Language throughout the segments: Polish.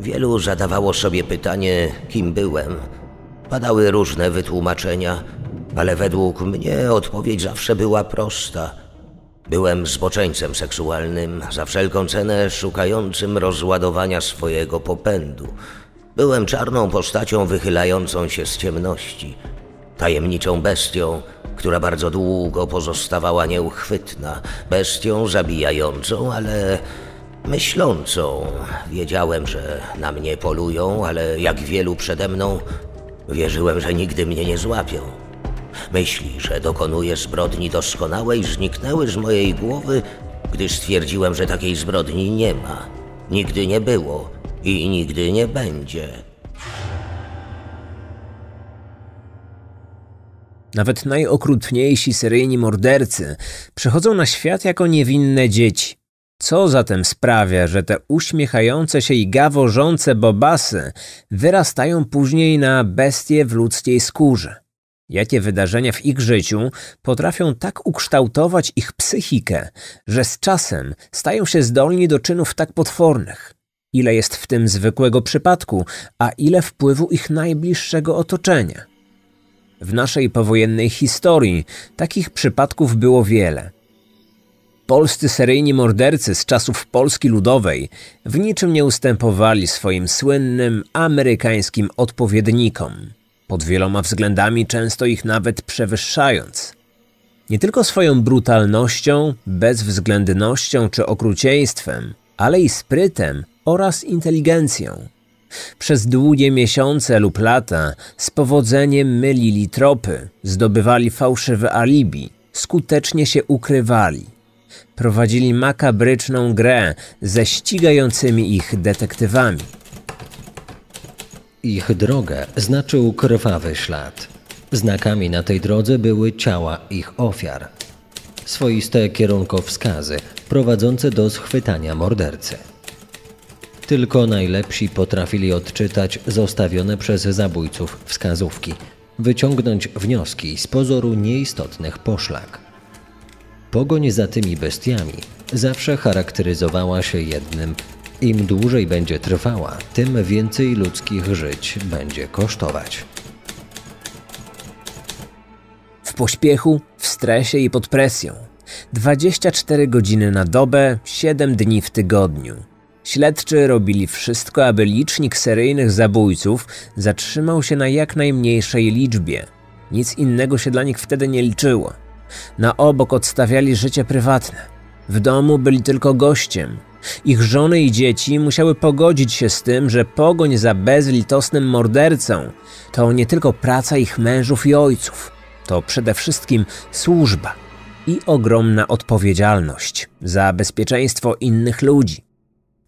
Wielu zadawało sobie pytanie, kim byłem. Padały różne wytłumaczenia, ale według mnie odpowiedź zawsze była prosta. Byłem zboczeńcem seksualnym, za wszelką cenę szukającym rozładowania swojego popędu. Byłem czarną postacią wychylającą się z ciemności, tajemniczą bestią, która bardzo długo pozostawała nieuchwytna, bestią zabijającą, ale myślącą. Wiedziałem, że na mnie polują, ale jak wielu przede mną, wierzyłem, że nigdy mnie nie złapią. Myśli, że dokonuję zbrodni doskonałej, zniknęły z mojej głowy, gdyż stwierdziłem, że takiej zbrodni nie ma. Nigdy nie było i nigdy nie będzie. Nawet najokrutniejsi seryjni mordercy przechodzą na świat jako niewinne dzieci. Co zatem sprawia, że te uśmiechające się i gaworzące bobasy wyrastają później na bestie w ludzkiej skórze? Jakie wydarzenia w ich życiu potrafią tak ukształtować ich psychikę, że z czasem stają się zdolni do czynów tak potwornych? Ile jest w tym zwykłego przypadku, a ile wpływu ich najbliższego otoczenia? W naszej powojennej historii takich przypadków było wiele – Polscy seryjni mordercy z czasów Polski Ludowej w niczym nie ustępowali swoim słynnym amerykańskim odpowiednikom, pod wieloma względami często ich nawet przewyższając. Nie tylko swoją brutalnością, bezwzględnością czy okrucieństwem, ale i sprytem oraz inteligencją. Przez długie miesiące lub lata z powodzeniem mylili tropy, zdobywali fałszywe alibi, skutecznie się ukrywali prowadzili makabryczną grę ze ścigającymi ich detektywami. Ich drogę znaczył krwawy ślad. Znakami na tej drodze były ciała ich ofiar. Swoiste kierunkowskazy prowadzące do schwytania mordercy. Tylko najlepsi potrafili odczytać zostawione przez zabójców wskazówki, wyciągnąć wnioski z pozoru nieistotnych poszlak. Pogoń za tymi bestiami zawsze charakteryzowała się jednym. Im dłużej będzie trwała, tym więcej ludzkich żyć będzie kosztować. W pośpiechu, w stresie i pod presją. 24 godziny na dobę, 7 dni w tygodniu. Śledczy robili wszystko, aby licznik seryjnych zabójców zatrzymał się na jak najmniejszej liczbie. Nic innego się dla nich wtedy nie liczyło. Na obok odstawiali życie prywatne. W domu byli tylko gościem. Ich żony i dzieci musiały pogodzić się z tym, że pogoń za bezlitosnym mordercą to nie tylko praca ich mężów i ojców, to przede wszystkim służba i ogromna odpowiedzialność za bezpieczeństwo innych ludzi.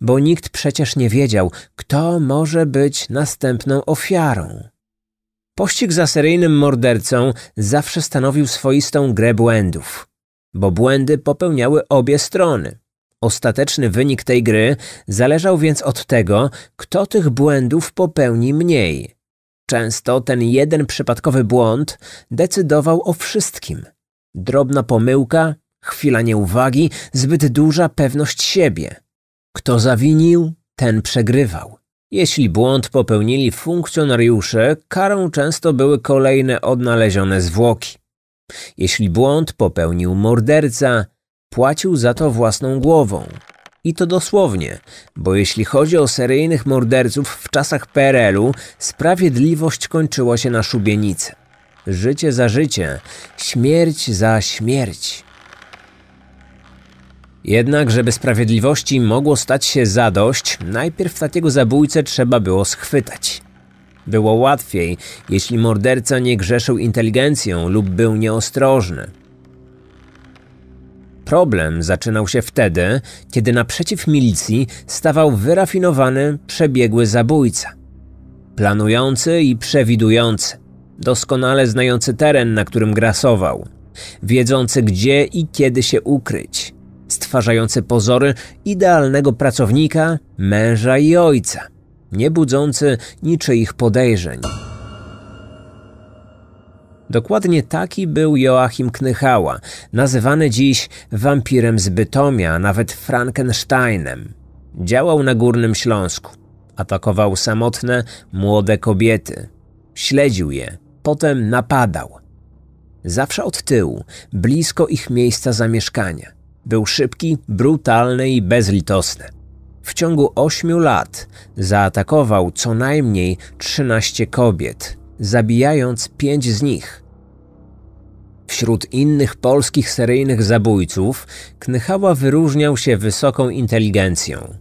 Bo nikt przecież nie wiedział, kto może być następną ofiarą. Pościg za seryjnym mordercą zawsze stanowił swoistą grę błędów, bo błędy popełniały obie strony. Ostateczny wynik tej gry zależał więc od tego, kto tych błędów popełni mniej. Często ten jeden przypadkowy błąd decydował o wszystkim. Drobna pomyłka, chwila nieuwagi, zbyt duża pewność siebie. Kto zawinił, ten przegrywał. Jeśli błąd popełnili funkcjonariusze, karą często były kolejne odnalezione zwłoki. Jeśli błąd popełnił morderca, płacił za to własną głową. I to dosłownie, bo jeśli chodzi o seryjnych morderców w czasach PRL-u, sprawiedliwość kończyła się na szubienicy. Życie za życie, śmierć za śmierć. Jednak, żeby sprawiedliwości mogło stać się zadość, najpierw takiego zabójcę trzeba było schwytać. Było łatwiej, jeśli morderca nie grzeszył inteligencją lub był nieostrożny. Problem zaczynał się wtedy, kiedy naprzeciw milicji stawał wyrafinowany, przebiegły zabójca. Planujący i przewidujący, doskonale znający teren, na którym grasował, wiedzący gdzie i kiedy się ukryć, stwarzające pozory idealnego pracownika, męża i ojca, nie budzący niczyich podejrzeń. Dokładnie taki był Joachim Knychała, nazywany dziś wampirem z Bytomia, nawet Frankensteinem. Działał na Górnym Śląsku. Atakował samotne, młode kobiety. Śledził je, potem napadał. Zawsze od tyłu, blisko ich miejsca zamieszkania. Był szybki, brutalny i bezlitosny. W ciągu ośmiu lat zaatakował co najmniej 13 kobiet, zabijając pięć z nich. Wśród innych polskich seryjnych zabójców Knychała wyróżniał się wysoką inteligencją.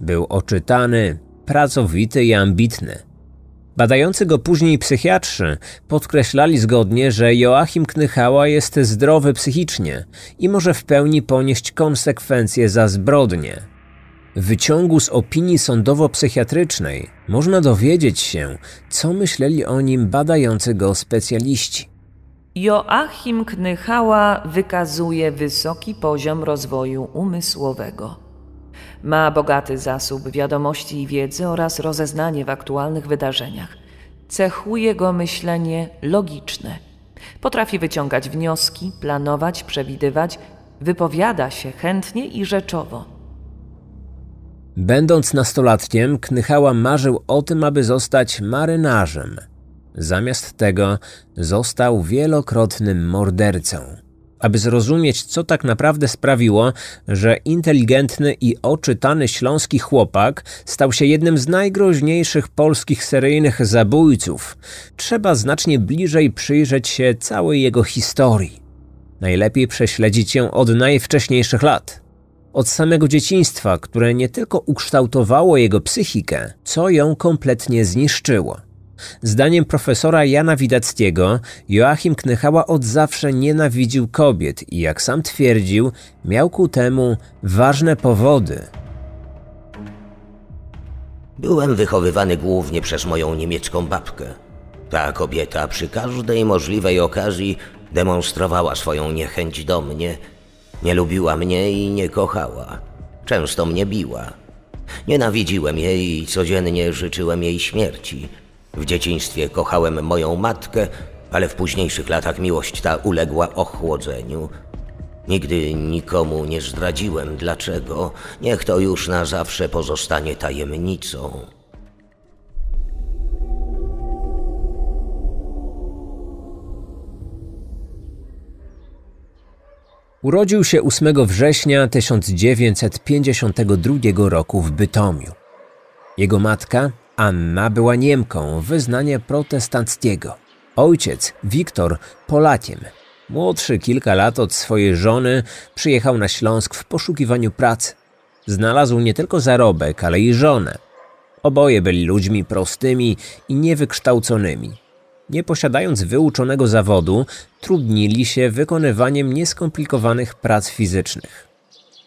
Był oczytany, pracowity i ambitny. Badający go później psychiatrzy podkreślali zgodnie, że Joachim Knychała jest zdrowy psychicznie i może w pełni ponieść konsekwencje za zbrodnie. W wyciągu z opinii sądowo-psychiatrycznej można dowiedzieć się, co myśleli o nim badający go specjaliści. Joachim Knychała wykazuje wysoki poziom rozwoju umysłowego. Ma bogaty zasób wiadomości i wiedzy oraz rozeznanie w aktualnych wydarzeniach. Cechuje go myślenie logiczne. Potrafi wyciągać wnioski, planować, przewidywać, wypowiada się chętnie i rzeczowo. Będąc nastolatkiem, Knychała marzył o tym, aby zostać marynarzem. Zamiast tego został wielokrotnym mordercą. Aby zrozumieć, co tak naprawdę sprawiło, że inteligentny i oczytany śląski chłopak stał się jednym z najgroźniejszych polskich seryjnych zabójców, trzeba znacznie bliżej przyjrzeć się całej jego historii. Najlepiej prześledzić ją od najwcześniejszych lat. Od samego dzieciństwa, które nie tylko ukształtowało jego psychikę, co ją kompletnie zniszczyło Zdaniem profesora Jana Widackiego, Joachim Knychała od zawsze nienawidził kobiet i jak sam twierdził, miał ku temu ważne powody. Byłem wychowywany głównie przez moją niemiecką babkę. Ta kobieta przy każdej możliwej okazji demonstrowała swoją niechęć do mnie. Nie lubiła mnie i nie kochała. Często mnie biła. Nienawidziłem jej i codziennie życzyłem jej śmierci. W dzieciństwie kochałem moją matkę, ale w późniejszych latach miłość ta uległa ochłodzeniu. Nigdy nikomu nie zdradziłem dlaczego, niech to już na zawsze pozostanie tajemnicą. Urodził się 8 września 1952 roku w Bytomiu. Jego matka, Anna była Niemką wyznania protestanckiego. Ojciec, Wiktor, Polakiem. Młodszy kilka lat od swojej żony przyjechał na Śląsk w poszukiwaniu pracy. Znalazł nie tylko zarobek, ale i żonę. Oboje byli ludźmi prostymi i niewykształconymi. Nie posiadając wyuczonego zawodu, trudnili się wykonywaniem nieskomplikowanych prac fizycznych.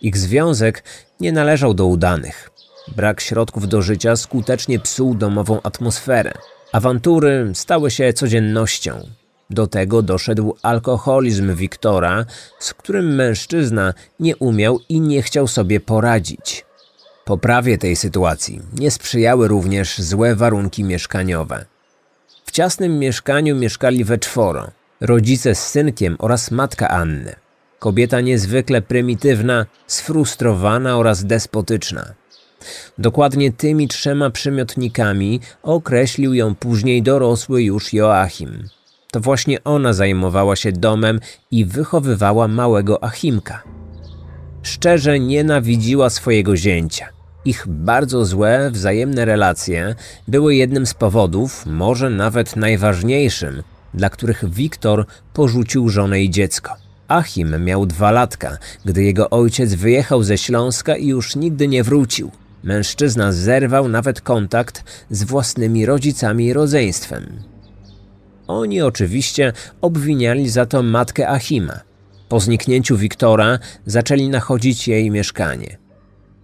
Ich związek nie należał do udanych. Brak środków do życia skutecznie psuł domową atmosferę. Awantury stały się codziennością. Do tego doszedł alkoholizm Wiktora, z którym mężczyzna nie umiał i nie chciał sobie poradzić. Poprawie tej sytuacji nie sprzyjały również złe warunki mieszkaniowe. W ciasnym mieszkaniu mieszkali we czworo: rodzice z synkiem oraz matka Anny. Kobieta niezwykle prymitywna, sfrustrowana oraz despotyczna. Dokładnie tymi trzema przymiotnikami określił ją później dorosły już Joachim. To właśnie ona zajmowała się domem i wychowywała małego Achimka. Szczerze nienawidziła swojego zięcia. Ich bardzo złe, wzajemne relacje były jednym z powodów, może nawet najważniejszym, dla których Wiktor porzucił żonę i dziecko. Achim miał dwa latka, gdy jego ojciec wyjechał ze Śląska i już nigdy nie wrócił. Mężczyzna zerwał nawet kontakt z własnymi rodzicami i rodzeństwem. Oni oczywiście obwiniali za to matkę Achima. Po zniknięciu Wiktora zaczęli nachodzić jej mieszkanie.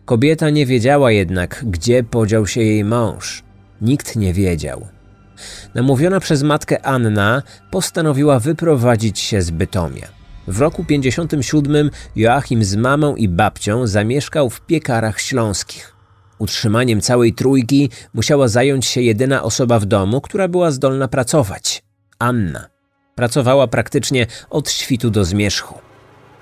Kobieta nie wiedziała jednak, gdzie podział się jej mąż. Nikt nie wiedział. Namówiona przez matkę Anna postanowiła wyprowadzić się z Bytomia. W roku 57 Joachim z mamą i babcią zamieszkał w piekarach śląskich. Utrzymaniem całej trójki musiała zająć się jedyna osoba w domu, która była zdolna pracować Anna. Pracowała praktycznie od świtu do zmierzchu.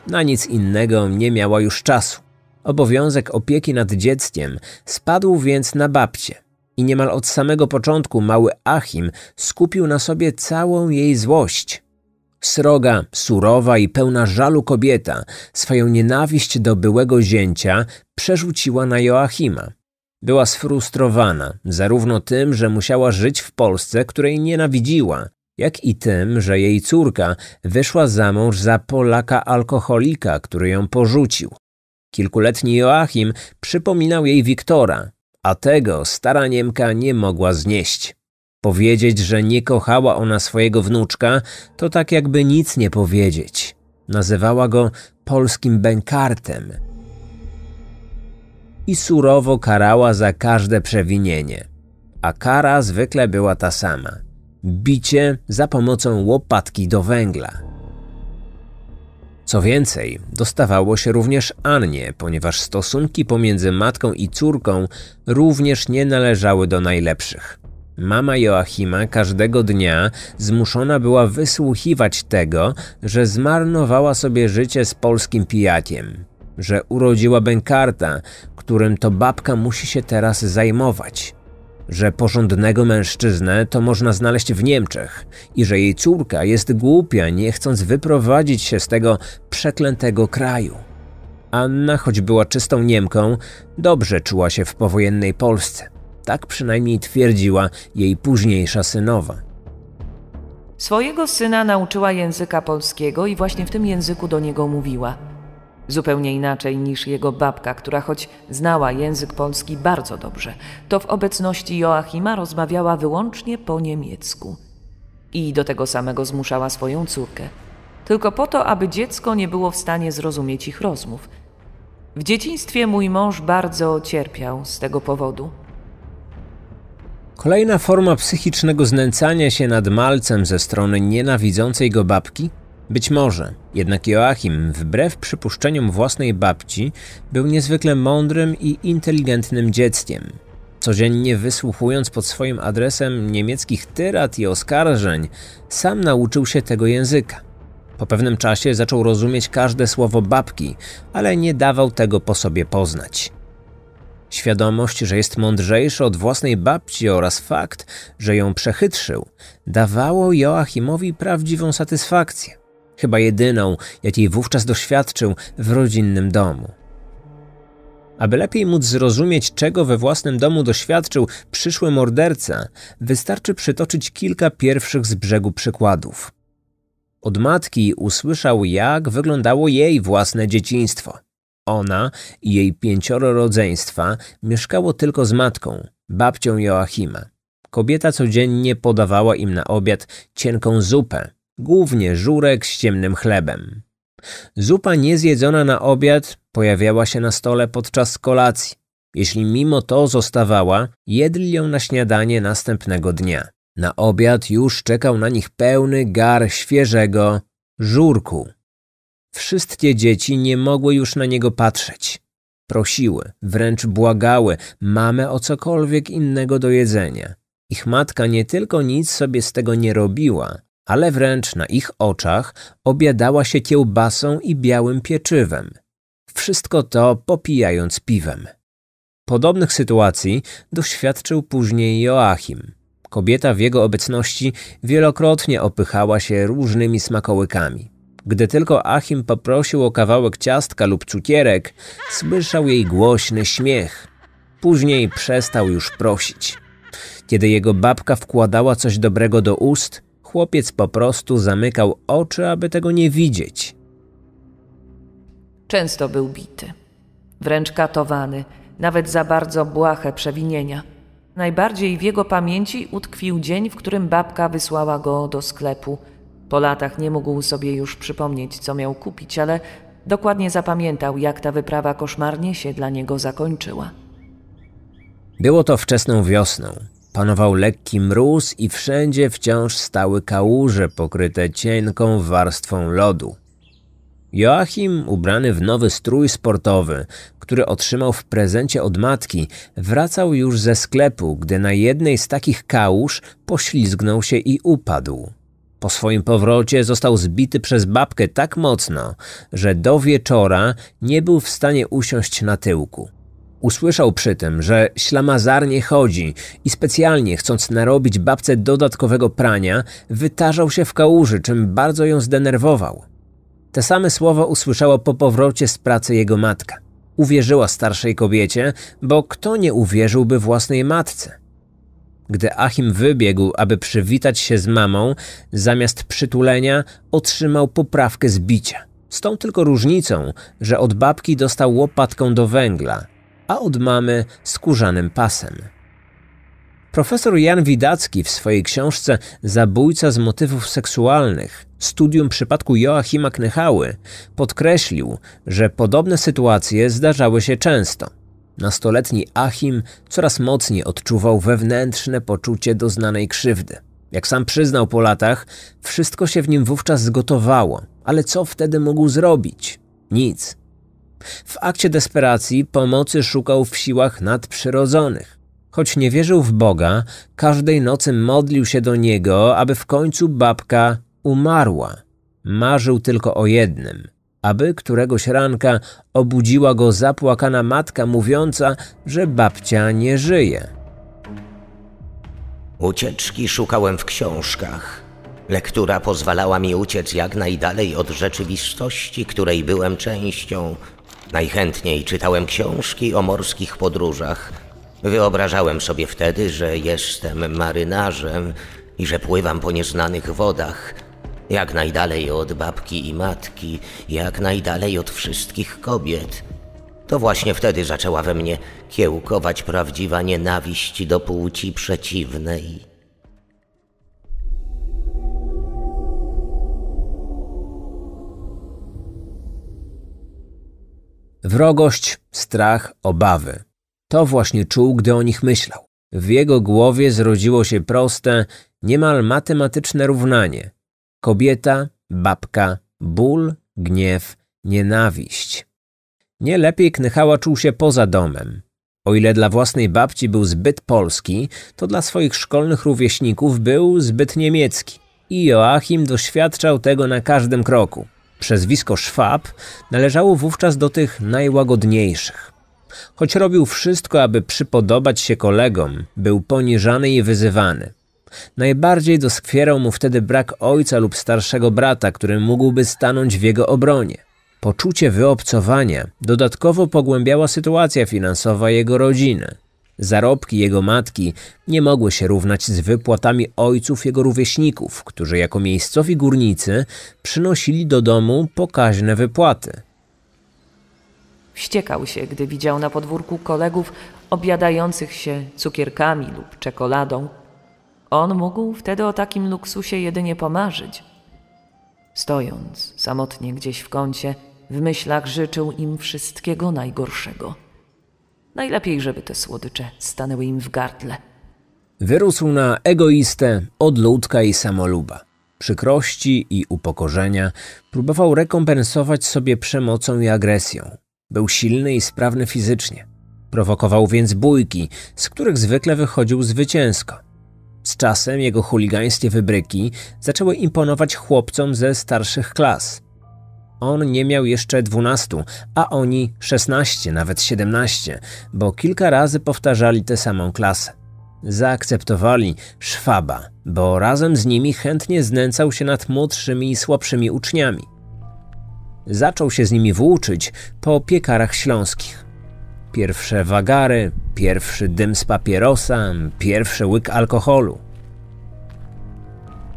Na nic innego nie miała już czasu. Obowiązek opieki nad dzieckiem spadł więc na babcie. I niemal od samego początku mały Achim skupił na sobie całą jej złość. Sroga, surowa i pełna żalu kobieta swoją nienawiść do byłego zięcia przerzuciła na Joachima, była sfrustrowana zarówno tym, że musiała żyć w Polsce, której nienawidziła, jak i tym, że jej córka wyszła za mąż za Polaka alkoholika, który ją porzucił. Kilkuletni Joachim przypominał jej Wiktora, a tego stara Niemka nie mogła znieść. Powiedzieć, że nie kochała ona swojego wnuczka, to tak jakby nic nie powiedzieć. Nazywała go polskim bękartem – i surowo karała za każde przewinienie. A kara zwykle była ta sama bicie za pomocą łopatki do węgla. Co więcej, dostawało się również Annie, ponieważ stosunki pomiędzy matką i córką również nie należały do najlepszych. Mama Joachima każdego dnia zmuszona była wysłuchiwać tego, że zmarnowała sobie życie z polskim pijakiem że urodziła bękarta, którym to babka musi się teraz zajmować, że porządnego mężczyznę to można znaleźć w Niemczech i że jej córka jest głupia, nie chcąc wyprowadzić się z tego przeklętego kraju. Anna, choć była czystą Niemką, dobrze czuła się w powojennej Polsce. Tak przynajmniej twierdziła jej późniejsza synowa. Swojego syna nauczyła języka polskiego i właśnie w tym języku do niego mówiła. Zupełnie inaczej niż jego babka, która choć znała język polski bardzo dobrze, to w obecności Joachima rozmawiała wyłącznie po niemiecku. I do tego samego zmuszała swoją córkę, tylko po to, aby dziecko nie było w stanie zrozumieć ich rozmów. W dzieciństwie mój mąż bardzo cierpiał z tego powodu. Kolejna forma psychicznego znęcania się nad malcem ze strony nienawidzącej go babki być może, jednak Joachim, wbrew przypuszczeniom własnej babci, był niezwykle mądrym i inteligentnym dzieckiem. Codziennie wysłuchując pod swoim adresem niemieckich tyrat i oskarżeń, sam nauczył się tego języka. Po pewnym czasie zaczął rozumieć każde słowo babki, ale nie dawał tego po sobie poznać. Świadomość, że jest mądrzejszy od własnej babci oraz fakt, że ją przechytrzył, dawało Joachimowi prawdziwą satysfakcję chyba jedyną, jakiej wówczas doświadczył w rodzinnym domu. Aby lepiej móc zrozumieć, czego we własnym domu doświadczył przyszły morderca, wystarczy przytoczyć kilka pierwszych z brzegu przykładów. Od matki usłyszał, jak wyglądało jej własne dzieciństwo. Ona i jej pięcioro rodzeństwa mieszkało tylko z matką, babcią Joachima. Kobieta codziennie podawała im na obiad cienką zupę, głównie żurek z ciemnym chlebem. Zupa niezjedzona na obiad pojawiała się na stole podczas kolacji. Jeśli mimo to zostawała, jedli ją na śniadanie następnego dnia. Na obiad już czekał na nich pełny gar świeżego żurku. Wszystkie dzieci nie mogły już na niego patrzeć. Prosiły, wręcz błagały mamę o cokolwiek innego do jedzenia. Ich matka nie tylko nic sobie z tego nie robiła, ale wręcz na ich oczach obiadała się kiełbasą i białym pieczywem. Wszystko to popijając piwem. Podobnych sytuacji doświadczył później Joachim. Kobieta w jego obecności wielokrotnie opychała się różnymi smakołykami. Gdy tylko Achim poprosił o kawałek ciastka lub cukierek, słyszał jej głośny śmiech. Później przestał już prosić. Kiedy jego babka wkładała coś dobrego do ust, chłopiec po prostu zamykał oczy, aby tego nie widzieć. Często był bity, wręcz katowany, nawet za bardzo błahe przewinienia. Najbardziej w jego pamięci utkwił dzień, w którym babka wysłała go do sklepu. Po latach nie mógł sobie już przypomnieć, co miał kupić, ale dokładnie zapamiętał, jak ta wyprawa koszmarnie się dla niego zakończyła. Było to wczesną wiosną. Panował lekki mróz i wszędzie wciąż stały kałuże pokryte cienką warstwą lodu. Joachim, ubrany w nowy strój sportowy, który otrzymał w prezencie od matki, wracał już ze sklepu, gdy na jednej z takich kałuż poślizgnął się i upadł. Po swoim powrocie został zbity przez babkę tak mocno, że do wieczora nie był w stanie usiąść na tyłku. Usłyszał przy tym, że ślamazar nie chodzi i specjalnie chcąc narobić babce dodatkowego prania, wytarzał się w kałuży, czym bardzo ją zdenerwował. Te same słowa usłyszała po powrocie z pracy jego matka. Uwierzyła starszej kobiecie, bo kto nie uwierzyłby własnej matce? Gdy Achim wybiegł, aby przywitać się z mamą, zamiast przytulenia otrzymał poprawkę z bicia. Z tą tylko różnicą, że od babki dostał łopatką do węgla – a od mamy skórzanym pasem. Profesor Jan Widacki w swojej książce Zabójca z motywów seksualnych studium przypadku Joachima Knychały podkreślił, że podobne sytuacje zdarzały się często. Nastoletni Achim coraz mocniej odczuwał wewnętrzne poczucie doznanej krzywdy. Jak sam przyznał po latach, wszystko się w nim wówczas zgotowało, ale co wtedy mógł zrobić? Nic. W akcie desperacji pomocy szukał w siłach nadprzyrodzonych. Choć nie wierzył w Boga, każdej nocy modlił się do niego, aby w końcu babka umarła. Marzył tylko o jednym – aby któregoś ranka obudziła go zapłakana matka mówiąca, że babcia nie żyje. Ucieczki szukałem w książkach. Lektura pozwalała mi uciec jak najdalej od rzeczywistości, której byłem częścią, Najchętniej czytałem książki o morskich podróżach. Wyobrażałem sobie wtedy, że jestem marynarzem i że pływam po nieznanych wodach. Jak najdalej od babki i matki, jak najdalej od wszystkich kobiet. To właśnie wtedy zaczęła we mnie kiełkować prawdziwa nienawiść do płci przeciwnej. Wrogość, strach, obawy. To właśnie czuł, gdy o nich myślał. W jego głowie zrodziło się proste, niemal matematyczne równanie. Kobieta, babka, ból, gniew, nienawiść. Nie lepiej Knychała czuł się poza domem. O ile dla własnej babci był zbyt polski, to dla swoich szkolnych rówieśników był zbyt niemiecki. I Joachim doświadczał tego na każdym kroku. Przezwisko Szwab należało wówczas do tych najłagodniejszych. Choć robił wszystko, aby przypodobać się kolegom, był poniżany i wyzywany. Najbardziej doskwierał mu wtedy brak ojca lub starszego brata, który mógłby stanąć w jego obronie. Poczucie wyobcowania dodatkowo pogłębiała sytuacja finansowa jego rodziny. Zarobki jego matki nie mogły się równać z wypłatami ojców jego rówieśników, którzy jako miejscowi górnicy przynosili do domu pokaźne wypłaty. Wściekał się, gdy widział na podwórku kolegów obiadających się cukierkami lub czekoladą. On mógł wtedy o takim luksusie jedynie pomarzyć. Stojąc samotnie gdzieś w kącie, w myślach życzył im wszystkiego najgorszego. Najlepiej, żeby te słodycze stanęły im w gardle. Wyrósł na egoistę, odludka i samoluba. Przykrości i upokorzenia próbował rekompensować sobie przemocą i agresją. Był silny i sprawny fizycznie. Prowokował więc bójki, z których zwykle wychodził zwycięsko. Z czasem jego chuligańskie wybryki zaczęły imponować chłopcom ze starszych klas – on nie miał jeszcze 12, a oni 16, nawet 17, bo kilka razy powtarzali tę samą klasę. Zaakceptowali Szwaba, bo razem z nimi chętnie znęcał się nad młodszymi i słabszymi uczniami. Zaczął się z nimi włóczyć po piekarach śląskich. Pierwsze wagary, pierwszy dym z papierosa, pierwszy łyk alkoholu.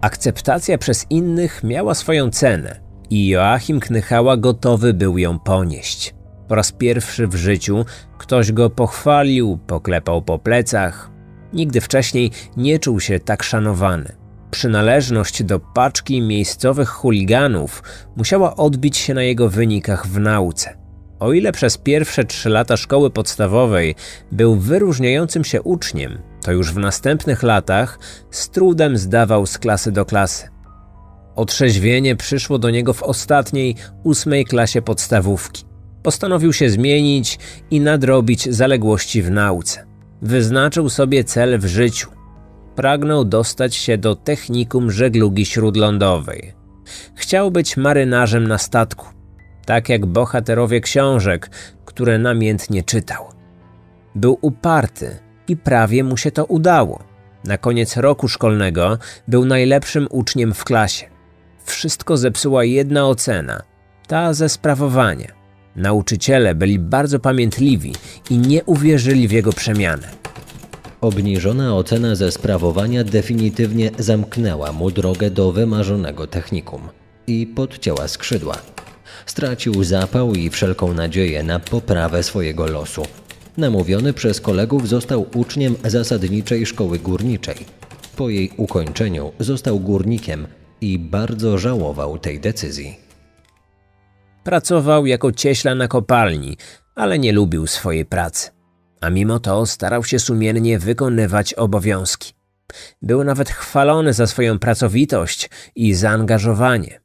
Akceptacja przez innych miała swoją cenę – i Joachim Knychała gotowy był ją ponieść. Po raz pierwszy w życiu ktoś go pochwalił, poklepał po plecach. Nigdy wcześniej nie czuł się tak szanowany. Przynależność do paczki miejscowych chuliganów musiała odbić się na jego wynikach w nauce. O ile przez pierwsze trzy lata szkoły podstawowej był wyróżniającym się uczniem, to już w następnych latach z trudem zdawał z klasy do klasy. Otrzeźwienie przyszło do niego w ostatniej, ósmej klasie podstawówki. Postanowił się zmienić i nadrobić zaległości w nauce. Wyznaczył sobie cel w życiu. Pragnął dostać się do technikum żeglugi śródlądowej. Chciał być marynarzem na statku, tak jak bohaterowie książek, które namiętnie czytał. Był uparty i prawie mu się to udało. Na koniec roku szkolnego był najlepszym uczniem w klasie. Wszystko zepsuła jedna ocena, ta ze sprawowania. Nauczyciele byli bardzo pamiętliwi i nie uwierzyli w jego przemianę. Obniżona ocena ze sprawowania definitywnie zamknęła mu drogę do wymarzonego technikum i podcięła skrzydła. Stracił zapał i wszelką nadzieję na poprawę swojego losu. Namówiony przez kolegów został uczniem zasadniczej szkoły górniczej. Po jej ukończeniu został górnikiem i bardzo żałował tej decyzji. Pracował jako cieśla na kopalni, ale nie lubił swojej pracy. A mimo to starał się sumiennie wykonywać obowiązki. Był nawet chwalony za swoją pracowitość i zaangażowanie.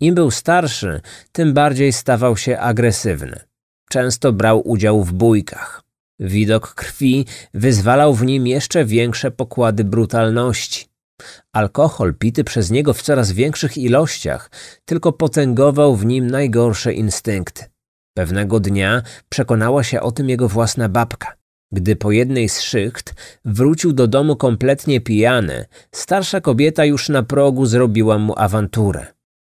Im był starszy, tym bardziej stawał się agresywny. Często brał udział w bójkach. Widok krwi wyzwalał w nim jeszcze większe pokłady brutalności. Alkohol pity przez niego w coraz większych ilościach tylko potęgował w nim najgorsze instynkty. Pewnego dnia przekonała się o tym jego własna babka. Gdy po jednej z szycht wrócił do domu kompletnie pijany, starsza kobieta już na progu zrobiła mu awanturę.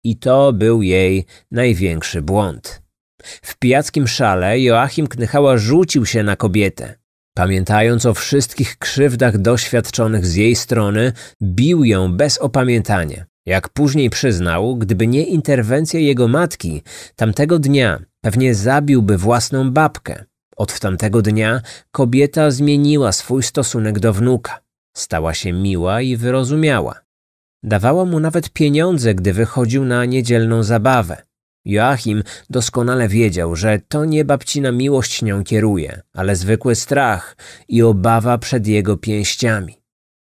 I to był jej największy błąd. W pijackim szale Joachim Knychała rzucił się na kobietę. Pamiętając o wszystkich krzywdach doświadczonych z jej strony, bił ją bez opamiętania. Jak później przyznał, gdyby nie interwencja jego matki, tamtego dnia pewnie zabiłby własną babkę. Od tamtego dnia kobieta zmieniła swój stosunek do wnuka. Stała się miła i wyrozumiała. Dawała mu nawet pieniądze, gdy wychodził na niedzielną zabawę. Joachim doskonale wiedział, że to nie babcina miłość nią kieruje, ale zwykły strach i obawa przed jego pięściami.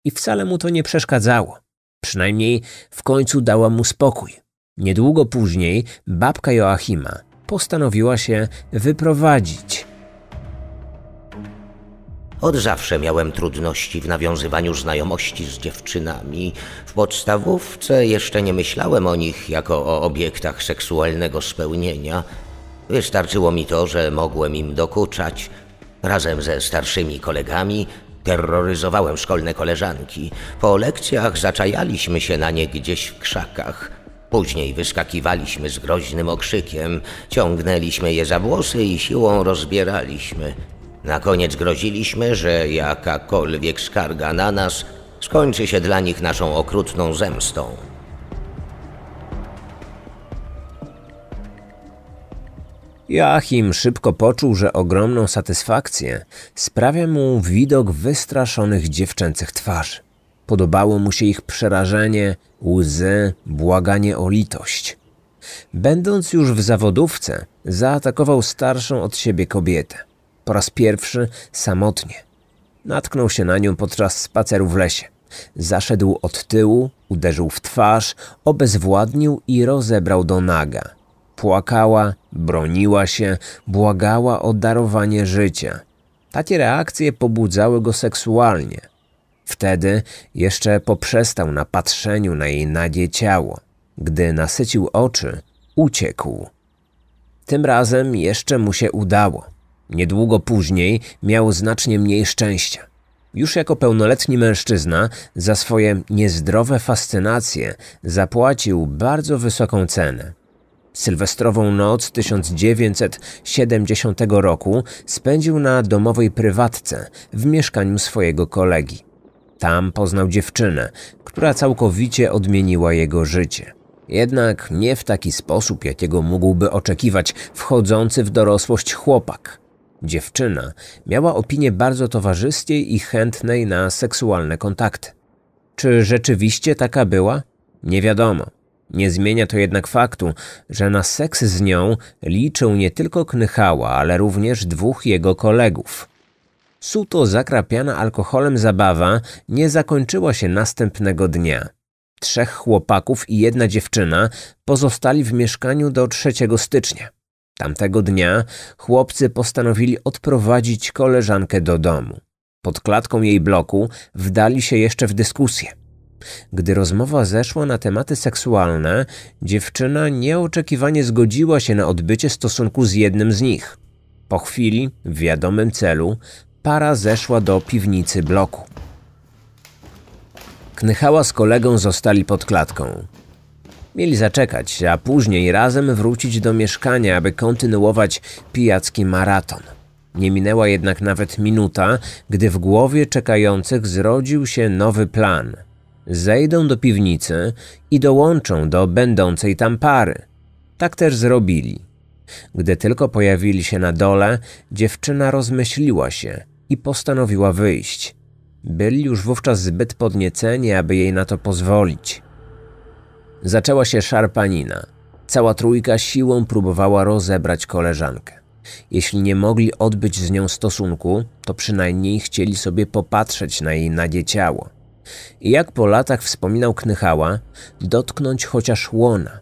I wcale mu to nie przeszkadzało. Przynajmniej w końcu dała mu spokój. Niedługo później babka Joachima postanowiła się wyprowadzić od zawsze miałem trudności w nawiązywaniu znajomości z dziewczynami. W podstawówce jeszcze nie myślałem o nich jako o obiektach seksualnego spełnienia. Wystarczyło mi to, że mogłem im dokuczać. Razem ze starszymi kolegami terroryzowałem szkolne koleżanki. Po lekcjach zaczajaliśmy się na nie gdzieś w krzakach. Później wyskakiwaliśmy z groźnym okrzykiem, ciągnęliśmy je za włosy i siłą rozbieraliśmy. Na koniec groziliśmy, że jakakolwiek skarga na nas skończy się dla nich naszą okrutną zemstą. Joachim szybko poczuł, że ogromną satysfakcję sprawia mu widok wystraszonych dziewczęcych twarzy. Podobało mu się ich przerażenie, łzy, błaganie o litość. Będąc już w zawodówce, zaatakował starszą od siebie kobietę po raz pierwszy samotnie. Natknął się na nią podczas spaceru w lesie. Zaszedł od tyłu, uderzył w twarz, obezwładnił i rozebrał do naga. Płakała, broniła się, błagała o darowanie życia. Takie reakcje pobudzały go seksualnie. Wtedy jeszcze poprzestał na patrzeniu na jej nagie ciało. Gdy nasycił oczy, uciekł. Tym razem jeszcze mu się udało. Niedługo później miał znacznie mniej szczęścia. Już jako pełnoletni mężczyzna za swoje niezdrowe fascynacje zapłacił bardzo wysoką cenę. Sylwestrową noc 1970 roku spędził na domowej prywatce w mieszkaniu swojego kolegi. Tam poznał dziewczynę, która całkowicie odmieniła jego życie. Jednak nie w taki sposób, jakiego mógłby oczekiwać wchodzący w dorosłość chłopak – Dziewczyna miała opinię bardzo towarzyskiej i chętnej na seksualne kontakty. Czy rzeczywiście taka była? Nie wiadomo. Nie zmienia to jednak faktu, że na seks z nią liczył nie tylko Knychała, ale również dwóch jego kolegów. Suto zakrapiana alkoholem zabawa nie zakończyła się następnego dnia. Trzech chłopaków i jedna dziewczyna pozostali w mieszkaniu do 3 stycznia. Tamtego dnia chłopcy postanowili odprowadzić koleżankę do domu. Pod klatką jej bloku wdali się jeszcze w dyskusję. Gdy rozmowa zeszła na tematy seksualne, dziewczyna nieoczekiwanie zgodziła się na odbycie stosunku z jednym z nich. Po chwili, w wiadomym celu, para zeszła do piwnicy bloku. Knychała z kolegą zostali pod klatką. Mieli zaczekać, a później razem wrócić do mieszkania, aby kontynuować pijacki maraton. Nie minęła jednak nawet minuta, gdy w głowie czekających zrodził się nowy plan. Zejdą do piwnicy i dołączą do będącej tam pary. Tak też zrobili. Gdy tylko pojawili się na dole, dziewczyna rozmyśliła się i postanowiła wyjść. Byli już wówczas zbyt podnieceni, aby jej na to pozwolić. Zaczęła się szarpanina. Cała trójka siłą próbowała rozebrać koleżankę. Jeśli nie mogli odbyć z nią stosunku, to przynajmniej chcieli sobie popatrzeć na jej nagie ciało. I jak po latach wspominał Knychała, dotknąć chociaż łona.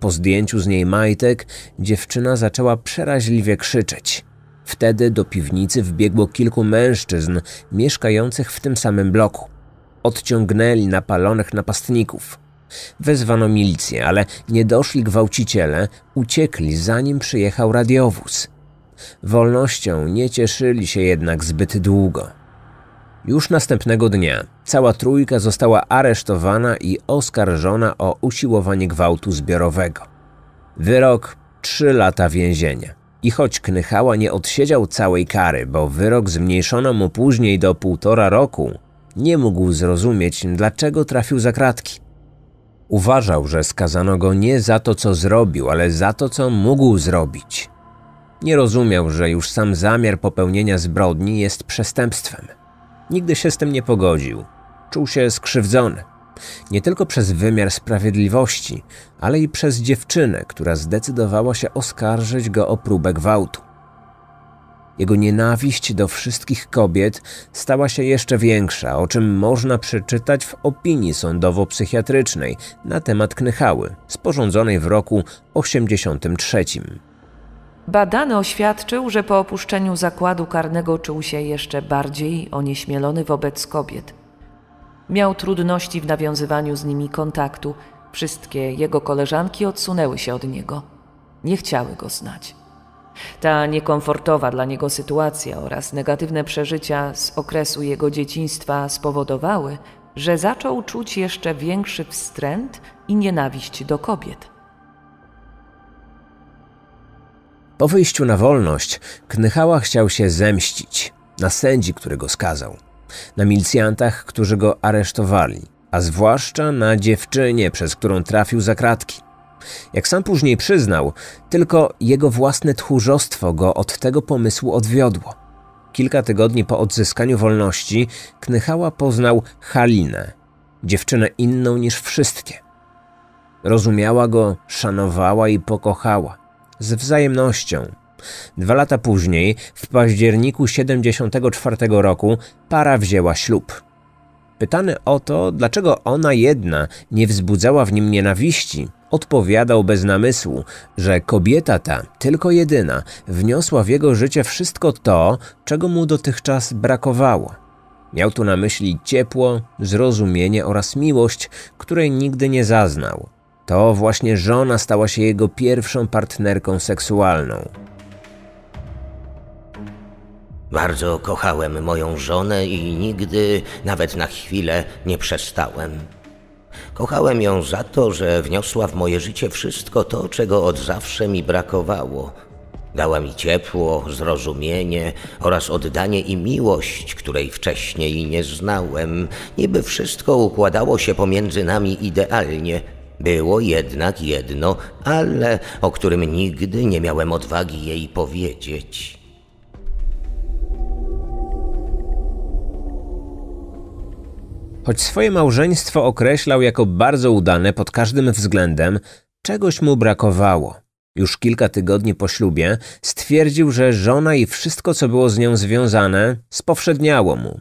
Po zdjęciu z niej majtek dziewczyna zaczęła przeraźliwie krzyczeć. Wtedy do piwnicy wbiegło kilku mężczyzn mieszkających w tym samym bloku. Odciągnęli napalonych napastników – Wezwano milicję, ale nie doszli gwałciciele, uciekli zanim przyjechał radiowóz. Wolnością nie cieszyli się jednak zbyt długo. Już następnego dnia cała trójka została aresztowana i oskarżona o usiłowanie gwałtu zbiorowego. Wyrok 3 lata więzienia. I choć Knychała nie odsiedział całej kary, bo wyrok zmniejszono mu później do półtora roku, nie mógł zrozumieć, dlaczego trafił za kratki. Uważał, że skazano go nie za to, co zrobił, ale za to, co mógł zrobić. Nie rozumiał, że już sam zamiar popełnienia zbrodni jest przestępstwem. Nigdy się z tym nie pogodził. Czuł się skrzywdzony. Nie tylko przez wymiar sprawiedliwości, ale i przez dziewczynę, która zdecydowała się oskarżyć go o próbę gwałtu. Jego nienawiść do wszystkich kobiet stała się jeszcze większa, o czym można przeczytać w opinii sądowo-psychiatrycznej na temat Knychały, sporządzonej w roku 83. Badany oświadczył, że po opuszczeniu zakładu karnego czuł się jeszcze bardziej onieśmielony wobec kobiet. Miał trudności w nawiązywaniu z nimi kontaktu. Wszystkie jego koleżanki odsunęły się od niego. Nie chciały go znać. Ta niekomfortowa dla niego sytuacja oraz negatywne przeżycia z okresu jego dzieciństwa spowodowały, że zaczął czuć jeszcze większy wstręt i nienawiść do kobiet. Po wyjściu na wolność, Knychała chciał się zemścić na sędzi, którego skazał, na milicjantach, którzy go aresztowali, a zwłaszcza na dziewczynie, przez którą trafił za kratki. Jak sam później przyznał, tylko jego własne tchórzostwo go od tego pomysłu odwiodło. Kilka tygodni po odzyskaniu wolności Knychała poznał Halinę, dziewczynę inną niż wszystkie. Rozumiała go, szanowała i pokochała. Z wzajemnością. Dwa lata później, w październiku 74 roku, para wzięła ślub. Pytany o to, dlaczego ona jedna nie wzbudzała w nim nienawiści, odpowiadał bez namysłu, że kobieta ta, tylko jedyna, wniosła w jego życie wszystko to, czego mu dotychczas brakowało. Miał tu na myśli ciepło, zrozumienie oraz miłość, której nigdy nie zaznał. To właśnie żona stała się jego pierwszą partnerką seksualną. Bardzo kochałem moją żonę i nigdy, nawet na chwilę, nie przestałem. Kochałem ją za to, że wniosła w moje życie wszystko to, czego od zawsze mi brakowało. Dała mi ciepło, zrozumienie oraz oddanie i miłość, której wcześniej nie znałem. Niby wszystko układało się pomiędzy nami idealnie. Było jednak jedno, ale o którym nigdy nie miałem odwagi jej powiedzieć. Choć swoje małżeństwo określał jako bardzo udane pod każdym względem, czegoś mu brakowało. Już kilka tygodni po ślubie stwierdził, że żona i wszystko, co było z nią związane, spowszedniało mu.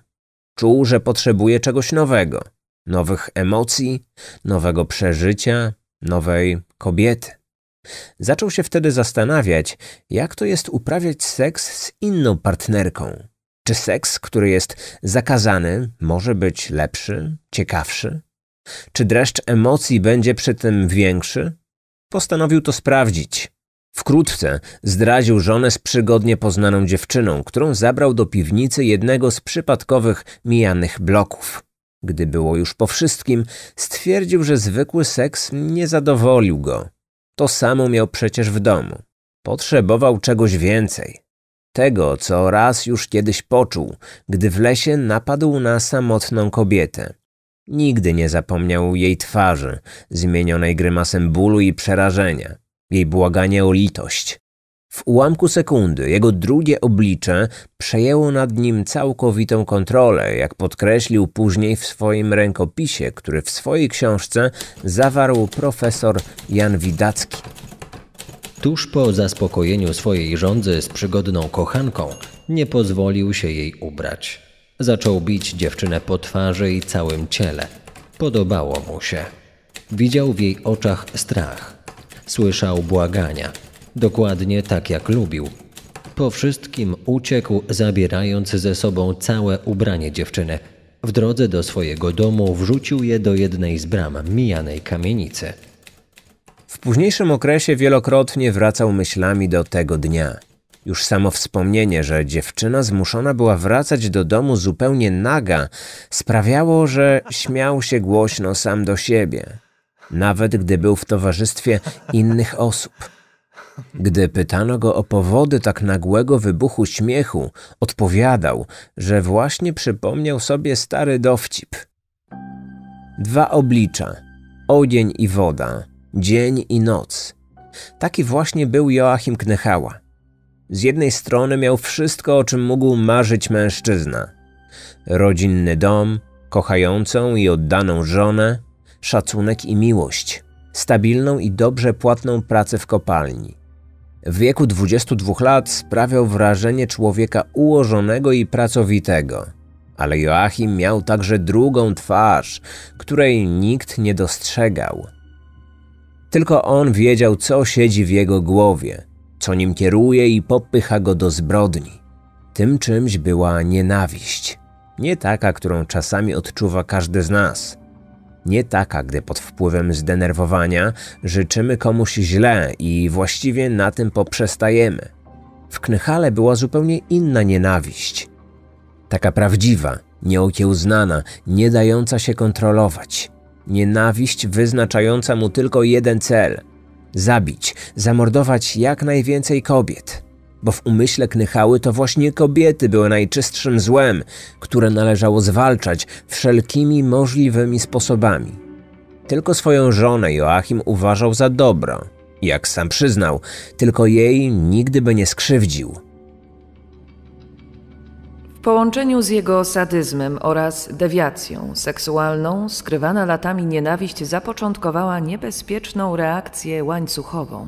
Czuł, że potrzebuje czegoś nowego nowych emocji, nowego przeżycia, nowej kobiety. Zaczął się wtedy zastanawiać, jak to jest uprawiać seks z inną partnerką. Czy seks, który jest zakazany, może być lepszy, ciekawszy? Czy dreszcz emocji będzie przy tym większy? Postanowił to sprawdzić. Wkrótce zdradził żonę z przygodnie poznaną dziewczyną, którą zabrał do piwnicy jednego z przypadkowych mijanych bloków. Gdy było już po wszystkim, stwierdził, że zwykły seks nie zadowolił go. To samo miał przecież w domu. Potrzebował czegoś więcej. Tego, co raz już kiedyś poczuł, gdy w lesie napadł na samotną kobietę. Nigdy nie zapomniał jej twarzy, zmienionej grymasem bólu i przerażenia, jej błaganie o litość. W ułamku sekundy jego drugie oblicze przejęło nad nim całkowitą kontrolę, jak podkreślił później w swoim rękopisie, który w swojej książce zawarł profesor Jan Widacki. Tuż po zaspokojeniu swojej żądzy z przygodną kochanką, nie pozwolił się jej ubrać. Zaczął bić dziewczynę po twarzy i całym ciele. Podobało mu się. Widział w jej oczach strach. Słyszał błagania, dokładnie tak jak lubił. Po wszystkim uciekł, zabierając ze sobą całe ubranie dziewczyny. W drodze do swojego domu wrzucił je do jednej z bram mijanej kamienicy późniejszym okresie wielokrotnie wracał myślami do tego dnia. Już samo wspomnienie, że dziewczyna zmuszona była wracać do domu zupełnie naga, sprawiało, że śmiał się głośno sam do siebie, nawet gdy był w towarzystwie innych osób. Gdy pytano go o powody tak nagłego wybuchu śmiechu, odpowiadał, że właśnie przypomniał sobie stary dowcip. Dwa oblicza, ogień i woda dzień i noc. Taki właśnie był Joachim Knechała. Z jednej strony miał wszystko, o czym mógł marzyć mężczyzna: rodzinny dom, kochającą i oddaną żonę, szacunek i miłość, stabilną i dobrze płatną pracę w kopalni. W wieku 22 lat sprawiał wrażenie człowieka ułożonego i pracowitego. Ale Joachim miał także drugą twarz, której nikt nie dostrzegał. Tylko on wiedział, co siedzi w jego głowie, co nim kieruje i popycha go do zbrodni. Tym czymś była nienawiść. Nie taka, którą czasami odczuwa każdy z nas. Nie taka, gdy pod wpływem zdenerwowania życzymy komuś źle i właściwie na tym poprzestajemy. W Knychale była zupełnie inna nienawiść. Taka prawdziwa, nieokiełznana, nie dająca się kontrolować. Nienawiść wyznaczająca mu tylko jeden cel zabić, zamordować jak najwięcej kobiet. Bo w umyśle Knychały to właśnie kobiety były najczystszym złem, które należało zwalczać wszelkimi możliwymi sposobami. Tylko swoją żonę Joachim uważał za dobro. Jak sam przyznał, tylko jej nigdy by nie skrzywdził połączeniu z jego sadyzmem oraz dewiacją seksualną, skrywana latami nienawiść zapoczątkowała niebezpieczną reakcję łańcuchową.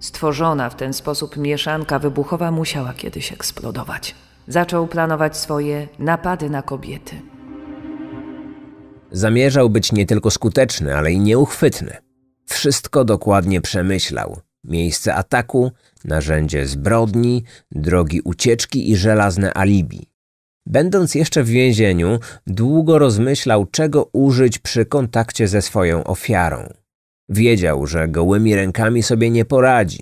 Stworzona w ten sposób mieszanka wybuchowa musiała kiedyś eksplodować. Zaczął planować swoje napady na kobiety. Zamierzał być nie tylko skuteczny, ale i nieuchwytny. Wszystko dokładnie przemyślał. Miejsce ataku, narzędzie zbrodni, drogi ucieczki i żelazne alibi. Będąc jeszcze w więzieniu, długo rozmyślał, czego użyć przy kontakcie ze swoją ofiarą. Wiedział, że gołymi rękami sobie nie poradzi.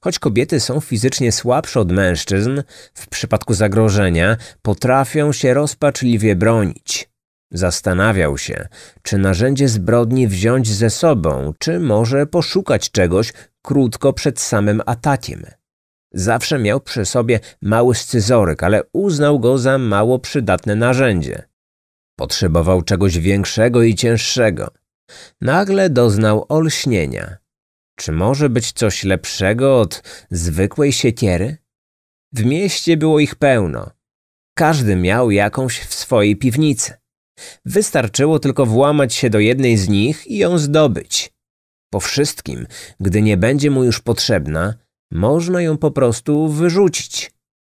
Choć kobiety są fizycznie słabsze od mężczyzn, w przypadku zagrożenia potrafią się rozpaczliwie bronić. Zastanawiał się, czy narzędzie zbrodni wziąć ze sobą, czy może poszukać czegoś krótko przed samym atakiem. Zawsze miał przy sobie mały scyzoryk, ale uznał go za mało przydatne narzędzie. Potrzebował czegoś większego i cięższego. Nagle doznał olśnienia. Czy może być coś lepszego od zwykłej siekiery? W mieście było ich pełno. Każdy miał jakąś w swojej piwnicy. Wystarczyło tylko włamać się do jednej z nich i ją zdobyć. Po wszystkim, gdy nie będzie mu już potrzebna, można ją po prostu wyrzucić.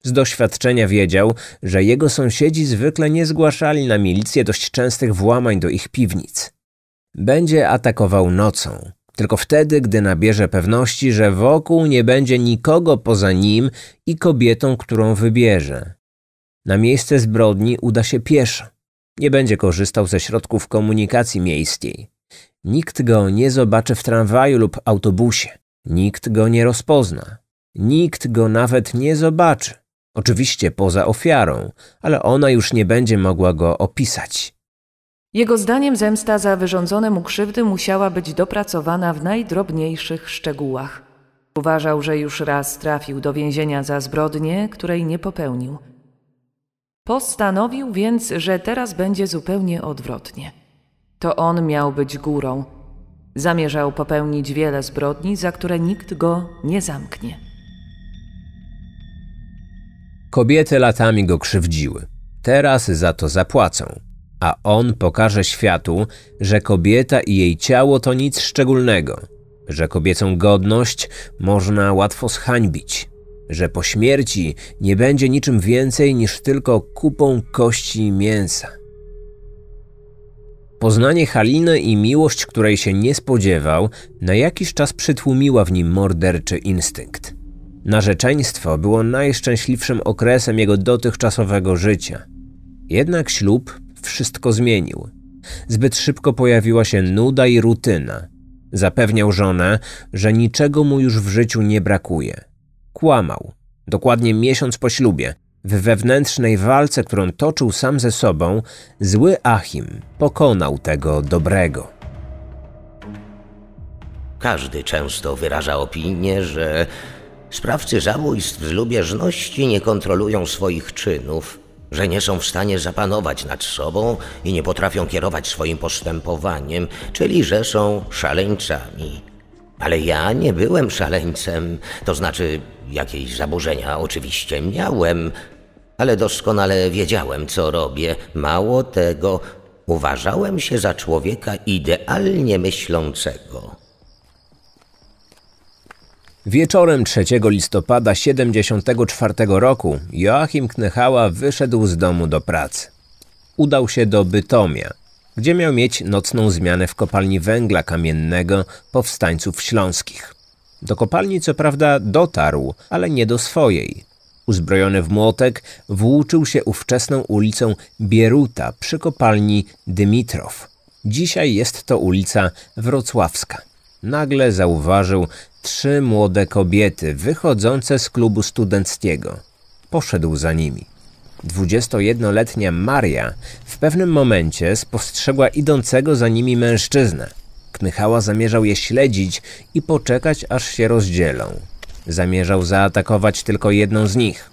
Z doświadczenia wiedział, że jego sąsiedzi zwykle nie zgłaszali na milicję dość częstych włamań do ich piwnic. Będzie atakował nocą, tylko wtedy, gdy nabierze pewności, że wokół nie będzie nikogo poza nim i kobietą, którą wybierze. Na miejsce zbrodni uda się pieszo. Nie będzie korzystał ze środków komunikacji miejskiej. Nikt go nie zobaczy w tramwaju lub autobusie. Nikt go nie rozpozna. Nikt go nawet nie zobaczy. Oczywiście poza ofiarą, ale ona już nie będzie mogła go opisać. Jego zdaniem zemsta za wyrządzone mu krzywdy musiała być dopracowana w najdrobniejszych szczegółach. Uważał, że już raz trafił do więzienia za zbrodnię, której nie popełnił. Postanowił więc, że teraz będzie zupełnie odwrotnie. To on miał być górą, Zamierzał popełnić wiele zbrodni, za które nikt go nie zamknie. Kobiety latami go krzywdziły. Teraz za to zapłacą. A on pokaże światu, że kobieta i jej ciało to nic szczególnego, że kobiecą godność można łatwo zhańbić, że po śmierci nie będzie niczym więcej niż tylko kupą kości i mięsa. Poznanie Haliny i miłość, której się nie spodziewał, na jakiś czas przytłumiła w nim morderczy instynkt. Narzeczeństwo było najszczęśliwszym okresem jego dotychczasowego życia. Jednak ślub wszystko zmienił. Zbyt szybko pojawiła się nuda i rutyna. Zapewniał żonę, że niczego mu już w życiu nie brakuje. Kłamał. Dokładnie miesiąc po ślubie w wewnętrznej walce, którą toczył sam ze sobą, zły Achim pokonał tego dobrego. Każdy często wyraża opinię, że sprawcy zabójstw z lubieżności nie kontrolują swoich czynów, że nie są w stanie zapanować nad sobą i nie potrafią kierować swoim postępowaniem, czyli że są szaleńcami. Ale ja nie byłem szaleńcem, to znaczy jakieś zaburzenia oczywiście miałem, ale doskonale wiedziałem, co robię. Mało tego, uważałem się za człowieka idealnie myślącego. Wieczorem 3 listopada 74 roku Joachim Knechała wyszedł z domu do pracy. Udał się do Bytomia, gdzie miał mieć nocną zmianę w kopalni węgla kamiennego powstańców śląskich. Do kopalni co prawda dotarł, ale nie do swojej. Uzbrojony w młotek włóczył się ówczesną ulicą Bieruta przy kopalni Dymitrow. Dzisiaj jest to ulica Wrocławska. Nagle zauważył trzy młode kobiety wychodzące z klubu studenckiego. Poszedł za nimi. 21-letnia Maria w pewnym momencie spostrzegła idącego za nimi mężczyznę. Knychała zamierzał je śledzić i poczekać, aż się rozdzielą. Zamierzał zaatakować tylko jedną z nich.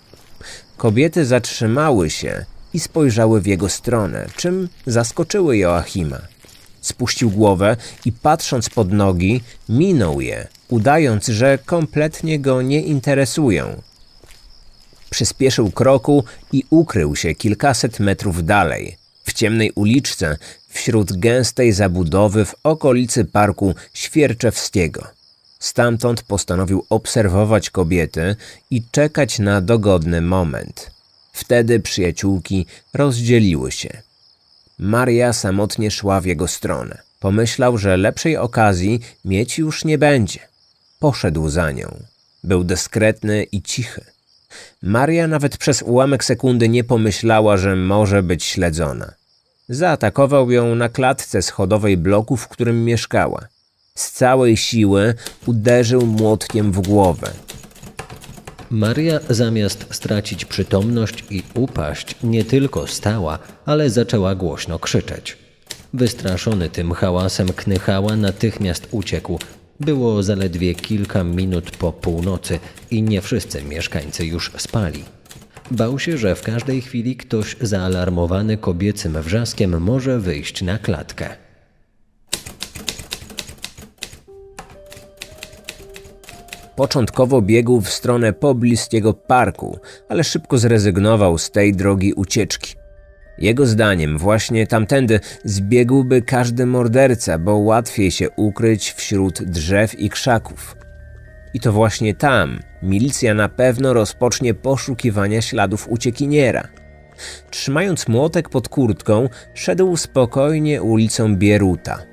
Kobiety zatrzymały się i spojrzały w jego stronę, czym zaskoczyły Joachima. Spuścił głowę i patrząc pod nogi, minął je, udając, że kompletnie go nie interesują. Przyspieszył kroku i ukrył się kilkaset metrów dalej, w ciemnej uliczce, wśród gęstej zabudowy w okolicy parku Świerczewskiego. Stamtąd postanowił obserwować kobiety i czekać na dogodny moment. Wtedy przyjaciółki rozdzieliły się. Maria samotnie szła w jego stronę. Pomyślał, że lepszej okazji mieć już nie będzie. Poszedł za nią. Był dyskretny i cichy. Maria nawet przez ułamek sekundy nie pomyślała, że może być śledzona. Zaatakował ją na klatce schodowej bloku, w którym mieszkała. Z całej siły uderzył młotkiem w głowę. Maria zamiast stracić przytomność i upaść, nie tylko stała, ale zaczęła głośno krzyczeć. Wystraszony tym hałasem Knychała natychmiast uciekł. Było zaledwie kilka minut po północy i nie wszyscy mieszkańcy już spali. Bał się, że w każdej chwili ktoś zaalarmowany kobiecym wrzaskiem może wyjść na klatkę. Początkowo biegł w stronę pobliskiego parku, ale szybko zrezygnował z tej drogi ucieczki. Jego zdaniem właśnie tamtędy zbiegłby każdy morderca, bo łatwiej się ukryć wśród drzew i krzaków. I to właśnie tam milicja na pewno rozpocznie poszukiwania śladów uciekiniera. Trzymając młotek pod kurtką, szedł spokojnie ulicą Bieruta.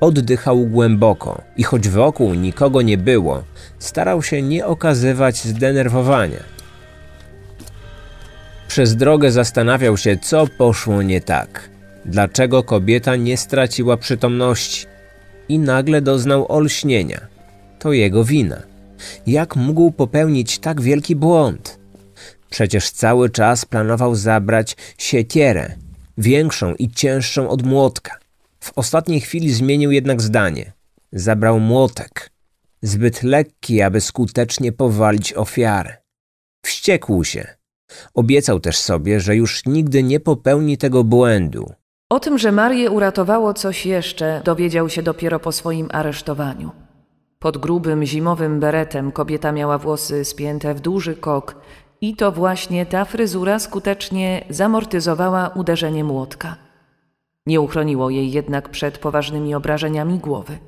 Oddychał głęboko i choć wokół nikogo nie było, starał się nie okazywać zdenerwowania. Przez drogę zastanawiał się, co poszło nie tak, dlaczego kobieta nie straciła przytomności i nagle doznał olśnienia. To jego wina. Jak mógł popełnić tak wielki błąd? Przecież cały czas planował zabrać siekierę, większą i cięższą od młotka. W ostatniej chwili zmienił jednak zdanie. Zabrał młotek, zbyt lekki, aby skutecznie powalić ofiarę. Wściekł się. Obiecał też sobie, że już nigdy nie popełni tego błędu. O tym, że Marię uratowało coś jeszcze, dowiedział się dopiero po swoim aresztowaniu. Pod grubym zimowym beretem kobieta miała włosy spięte w duży kok i to właśnie ta fryzura skutecznie zamortyzowała uderzenie młotka. Nie uchroniło jej jednak przed poważnymi obrażeniami głowy.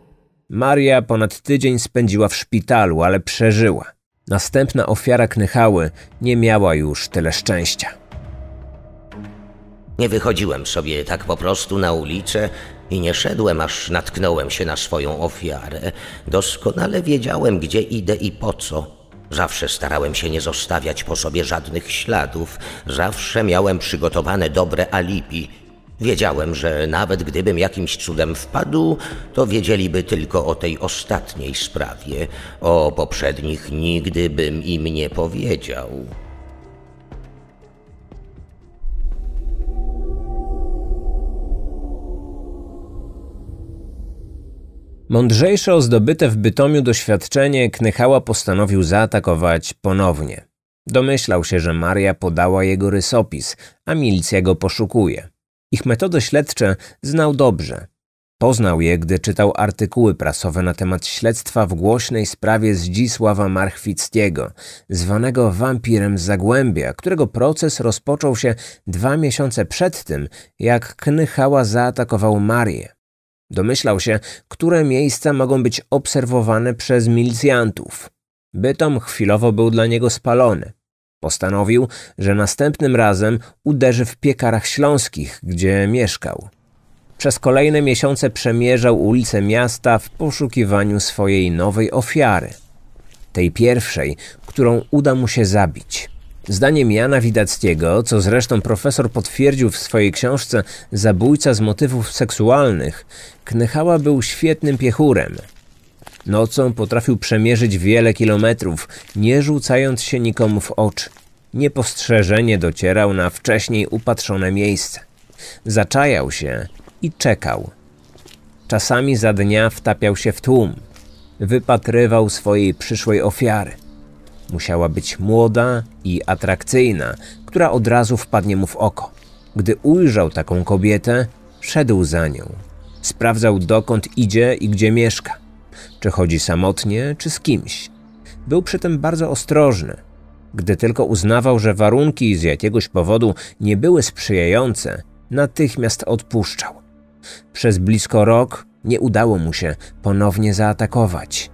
Maria ponad tydzień spędziła w szpitalu, ale przeżyła. Następna ofiara knychały nie miała już tyle szczęścia. Nie wychodziłem sobie tak po prostu na ulicę i nie szedłem, aż natknąłem się na swoją ofiarę. Doskonale wiedziałem, gdzie idę i po co. Zawsze starałem się nie zostawiać po sobie żadnych śladów, zawsze miałem przygotowane dobre alibi. Wiedziałem, że nawet gdybym jakimś cudem wpadł, to wiedzieliby tylko o tej ostatniej sprawie. O poprzednich nigdy bym im nie powiedział. Mądrzejsze o zdobyte w Bytomiu doświadczenie Knychała postanowił zaatakować ponownie. Domyślał się, że Maria podała jego rysopis, a milicja go poszukuje. Ich metody śledcze znał dobrze. Poznał je, gdy czytał artykuły prasowe na temat śledztwa w głośnej sprawie Zdzisława Marchwickiego, zwanego wampirem z Zagłębia, którego proces rozpoczął się dwa miesiące przed tym, jak Knychała zaatakował Marię. Domyślał się, które miejsca mogą być obserwowane przez milicjantów. Bytom chwilowo był dla niego spalony. Postanowił, że następnym razem uderzy w piekarach śląskich, gdzie mieszkał. Przez kolejne miesiące przemierzał ulice miasta w poszukiwaniu swojej nowej ofiary. Tej pierwszej, którą uda mu się zabić. Zdaniem Jana Widackiego, co zresztą profesor potwierdził w swojej książce Zabójca z motywów seksualnych, Knychała był świetnym piechurem – Nocą potrafił przemierzyć wiele kilometrów, nie rzucając się nikomu w oczy. Niepostrzeżenie docierał na wcześniej upatrzone miejsce. Zaczajał się i czekał. Czasami za dnia wtapiał się w tłum. Wypatrywał swojej przyszłej ofiary. Musiała być młoda i atrakcyjna, która od razu wpadnie mu w oko. Gdy ujrzał taką kobietę, szedł za nią. Sprawdzał dokąd idzie i gdzie mieszka czy chodzi samotnie, czy z kimś. Był przy tym bardzo ostrożny. Gdy tylko uznawał, że warunki z jakiegoś powodu nie były sprzyjające, natychmiast odpuszczał. Przez blisko rok nie udało mu się ponownie zaatakować.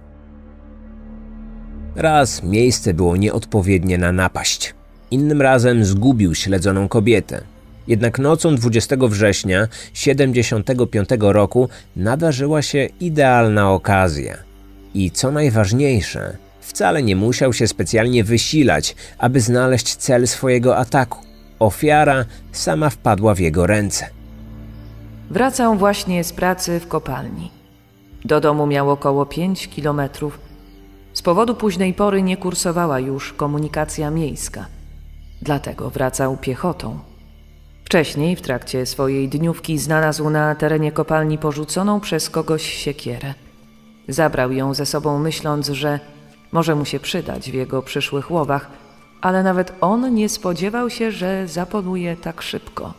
Raz miejsce było nieodpowiednie na napaść. Innym razem zgubił śledzoną kobietę. Jednak nocą 20 września 75 roku nadarzyła się idealna okazja. I co najważniejsze, wcale nie musiał się specjalnie wysilać, aby znaleźć cel swojego ataku. Ofiara sama wpadła w jego ręce. Wracał właśnie z pracy w kopalni. Do domu miał około 5 kilometrów. Z powodu późnej pory nie kursowała już komunikacja miejska. Dlatego wracał piechotą. Wcześniej, w trakcie swojej dniówki, znalazł na terenie kopalni porzuconą przez kogoś siekierę. Zabrał ją ze sobą, myśląc, że może mu się przydać w jego przyszłych łowach, ale nawet on nie spodziewał się, że zaponuje tak szybko.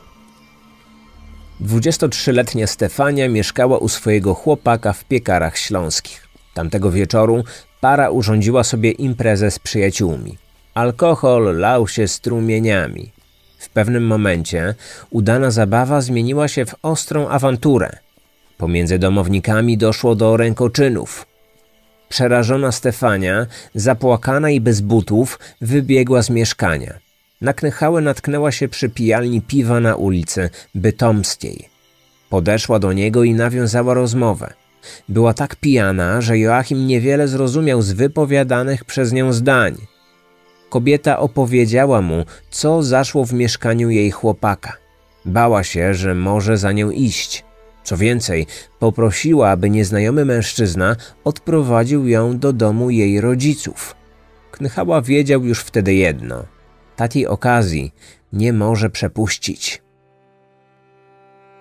23-letnia Stefania mieszkała u swojego chłopaka w piekarach śląskich. Tamtego wieczoru para urządziła sobie imprezę z przyjaciółmi. Alkohol lał się strumieniami. W pewnym momencie udana zabawa zmieniła się w ostrą awanturę. Pomiędzy domownikami doszło do rękoczynów. Przerażona Stefania, zapłakana i bez butów, wybiegła z mieszkania. Na knychałę natknęła się przy pijalni piwa na ulicy Bytomskiej. Podeszła do niego i nawiązała rozmowę. Była tak pijana, że Joachim niewiele zrozumiał z wypowiadanych przez nią zdań – kobieta opowiedziała mu, co zaszło w mieszkaniu jej chłopaka. Bała się, że może za nią iść. Co więcej, poprosiła, aby nieznajomy mężczyzna odprowadził ją do domu jej rodziców. Knychała wiedział już wtedy jedno. Takiej okazji nie może przepuścić.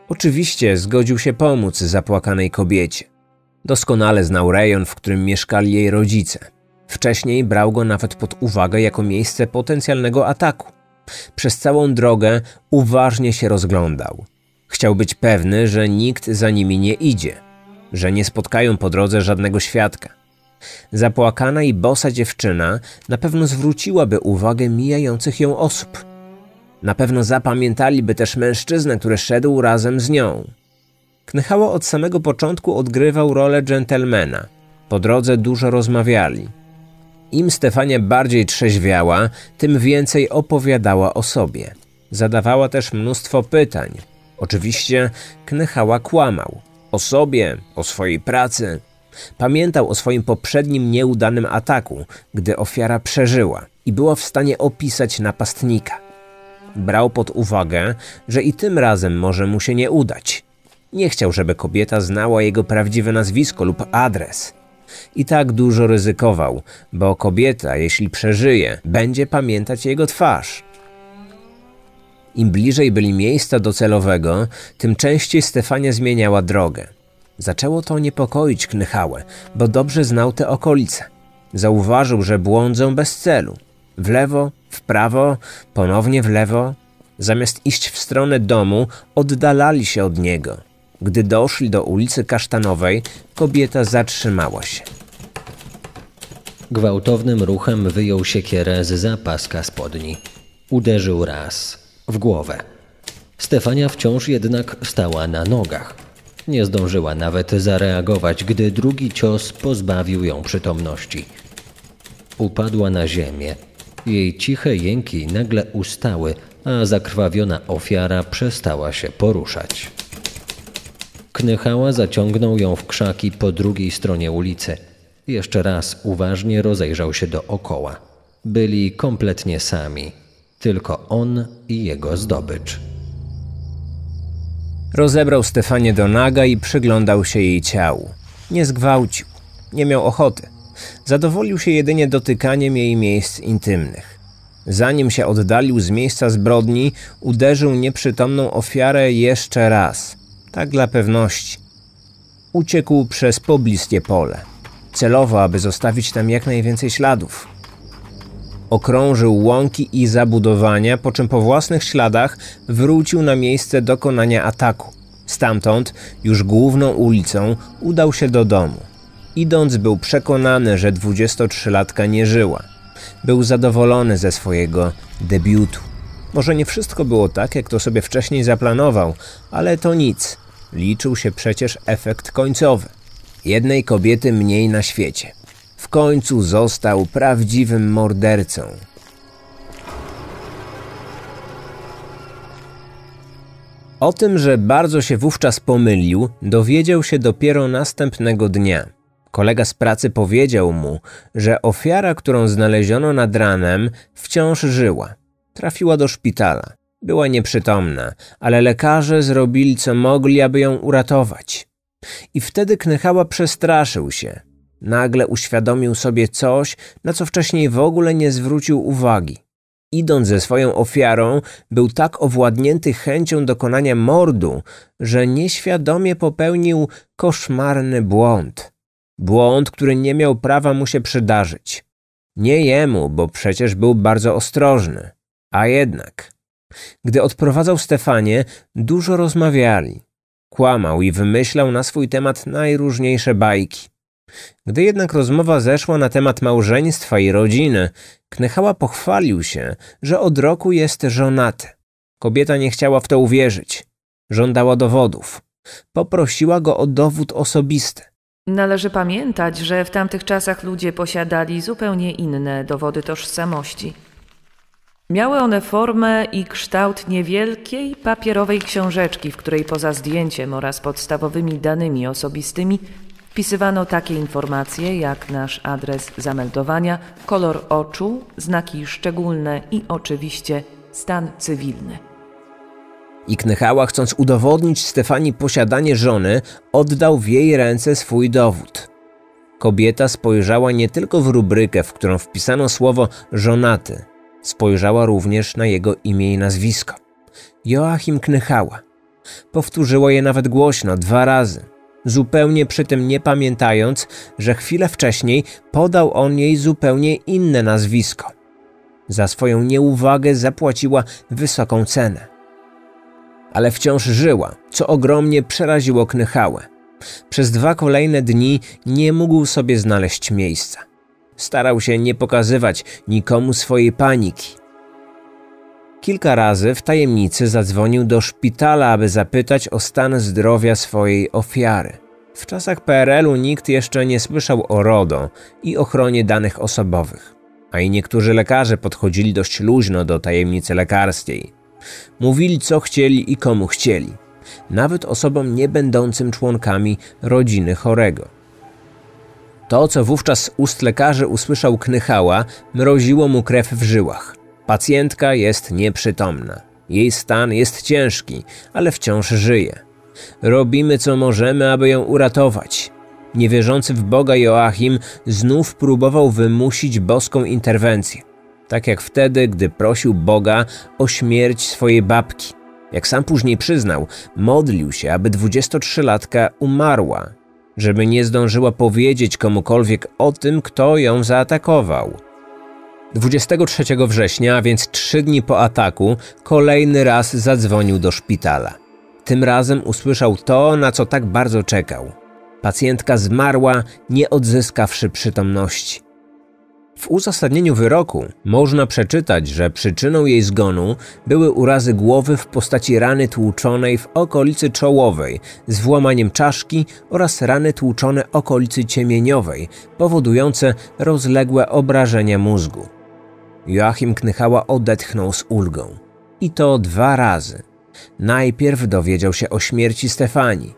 Oczywiście zgodził się pomóc zapłakanej kobiecie. Doskonale znał rejon, w którym mieszkali jej rodzice. Wcześniej brał go nawet pod uwagę jako miejsce potencjalnego ataku. Przez całą drogę uważnie się rozglądał. Chciał być pewny, że nikt za nimi nie idzie, że nie spotkają po drodze żadnego świadka. Zapłakana i bosa dziewczyna na pewno zwróciłaby uwagę mijających ją osób. Na pewno zapamiętaliby też mężczyznę, który szedł razem z nią. Knychało od samego początku odgrywał rolę dżentelmena. Po drodze dużo rozmawiali. Im Stefania bardziej trzeźwiała, tym więcej opowiadała o sobie. Zadawała też mnóstwo pytań. Oczywiście Knychała kłamał. O sobie, o swojej pracy. Pamiętał o swoim poprzednim nieudanym ataku, gdy ofiara przeżyła i była w stanie opisać napastnika. Brał pod uwagę, że i tym razem może mu się nie udać. Nie chciał, żeby kobieta znała jego prawdziwe nazwisko lub adres. I tak dużo ryzykował, bo kobieta, jeśli przeżyje, będzie pamiętać jego twarz. Im bliżej byli miejsca docelowego, tym częściej Stefania zmieniała drogę. Zaczęło to niepokoić Knychałę, bo dobrze znał te okolice. Zauważył, że błądzą bez celu. W lewo, w prawo, ponownie w lewo. Zamiast iść w stronę domu, oddalali się od niego. Gdy doszli do ulicy Kasztanowej, kobieta zatrzymała się. Gwałtownym ruchem wyjął siekierę z zapaska spodni. Uderzył raz w głowę. Stefania wciąż jednak stała na nogach. Nie zdążyła nawet zareagować, gdy drugi cios pozbawił ją przytomności. Upadła na ziemię. Jej ciche jęki nagle ustały, a zakrwawiona ofiara przestała się poruszać. Knychała zaciągnął ją w krzaki po drugiej stronie ulicy. Jeszcze raz uważnie rozejrzał się dookoła. Byli kompletnie sami. Tylko on i jego zdobycz. Rozebrał Stefanie do naga i przyglądał się jej ciału. Nie zgwałcił. Nie miał ochoty. Zadowolił się jedynie dotykaniem jej miejsc intymnych. Zanim się oddalił z miejsca zbrodni, uderzył nieprzytomną ofiarę jeszcze raz – tak dla pewności. Uciekł przez pobliskie pole, celowo, aby zostawić tam jak najwięcej śladów. Okrążył łąki i zabudowania, po czym po własnych śladach wrócił na miejsce dokonania ataku. Stamtąd, już główną ulicą, udał się do domu. Idąc, był przekonany, że 23-latka nie żyła. Był zadowolony ze swojego debiutu. Może nie wszystko było tak, jak to sobie wcześniej zaplanował, ale to nic. Liczył się przecież efekt końcowy. Jednej kobiety mniej na świecie. W końcu został prawdziwym mordercą. O tym, że bardzo się wówczas pomylił, dowiedział się dopiero następnego dnia. Kolega z pracy powiedział mu, że ofiara, którą znaleziono nad ranem, wciąż żyła. Trafiła do szpitala. Była nieprzytomna, ale lekarze zrobili co mogli, aby ją uratować. I wtedy Knychała przestraszył się. Nagle uświadomił sobie coś, na co wcześniej w ogóle nie zwrócił uwagi. Idąc ze swoją ofiarą, był tak owładnięty chęcią dokonania mordu, że nieświadomie popełnił koszmarny błąd. Błąd, który nie miał prawa mu się przydarzyć. Nie jemu, bo przecież był bardzo ostrożny. A jednak. Gdy odprowadzał Stefanie, dużo rozmawiali. Kłamał i wymyślał na swój temat najróżniejsze bajki. Gdy jednak rozmowa zeszła na temat małżeństwa i rodziny, Knychała pochwalił się, że od roku jest żonaty. Kobieta nie chciała w to uwierzyć. Żądała dowodów. Poprosiła go o dowód osobisty. Należy pamiętać, że w tamtych czasach ludzie posiadali zupełnie inne dowody tożsamości. Miały one formę i kształt niewielkiej papierowej książeczki, w której poza zdjęciem oraz podstawowymi danymi osobistymi wpisywano takie informacje jak nasz adres zameldowania, kolor oczu, znaki szczególne i oczywiście stan cywilny. Knychała, chcąc udowodnić Stefanii posiadanie żony, oddał w jej ręce swój dowód. Kobieta spojrzała nie tylko w rubrykę, w którą wpisano słowo żonaty – Spojrzała również na jego imię i nazwisko. Joachim Knychała. Powtórzyła je nawet głośno dwa razy, zupełnie przy tym nie pamiętając, że chwilę wcześniej podał on jej zupełnie inne nazwisko. Za swoją nieuwagę zapłaciła wysoką cenę. Ale wciąż żyła, co ogromnie przeraziło Knychałę. Przez dwa kolejne dni nie mógł sobie znaleźć miejsca. Starał się nie pokazywać nikomu swojej paniki. Kilka razy w tajemnicy zadzwonił do szpitala, aby zapytać o stan zdrowia swojej ofiary. W czasach PRL-u nikt jeszcze nie słyszał o RODO i ochronie danych osobowych, a i niektórzy lekarze podchodzili dość luźno do tajemnicy lekarskiej. Mówili co chcieli i komu chcieli, nawet osobom nie będącym członkami rodziny chorego. To, co wówczas ust lekarzy usłyszał Knychała, mroziło mu krew w żyłach. Pacjentka jest nieprzytomna. Jej stan jest ciężki, ale wciąż żyje. Robimy co możemy, aby ją uratować. Niewierzący w Boga Joachim znów próbował wymusić boską interwencję. Tak jak wtedy, gdy prosił Boga o śmierć swojej babki. Jak sam później przyznał, modlił się, aby 23-latka umarła żeby nie zdążyła powiedzieć komukolwiek o tym, kto ją zaatakował. 23 września, więc trzy dni po ataku, kolejny raz zadzwonił do szpitala. Tym razem usłyszał to, na co tak bardzo czekał. Pacjentka zmarła, nie odzyskawszy przytomności. W uzasadnieniu wyroku można przeczytać, że przyczyną jej zgonu były urazy głowy w postaci rany tłuczonej w okolicy czołowej z włamaniem czaszki oraz rany tłuczone okolicy ciemieniowej, powodujące rozległe obrażenia mózgu. Joachim Knychała odetchnął z ulgą. I to dwa razy. Najpierw dowiedział się o śmierci Stefanii.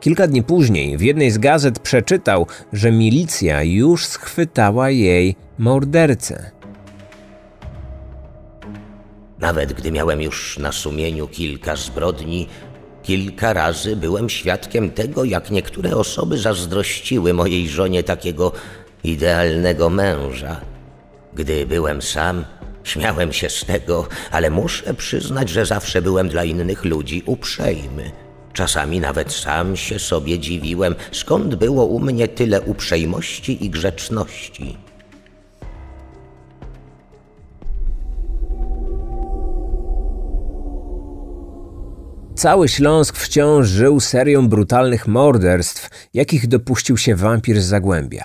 Kilka dni później w jednej z gazet przeczytał, że milicja już schwytała jej mordercę. Nawet gdy miałem już na sumieniu kilka zbrodni, kilka razy byłem świadkiem tego, jak niektóre osoby zazdrościły mojej żonie takiego idealnego męża. Gdy byłem sam, śmiałem się z tego, ale muszę przyznać, że zawsze byłem dla innych ludzi uprzejmy. Czasami nawet sam się sobie dziwiłem, skąd było u mnie tyle uprzejmości i grzeczności. Cały Śląsk wciąż żył serią brutalnych morderstw, jakich dopuścił się wampir z Zagłębia.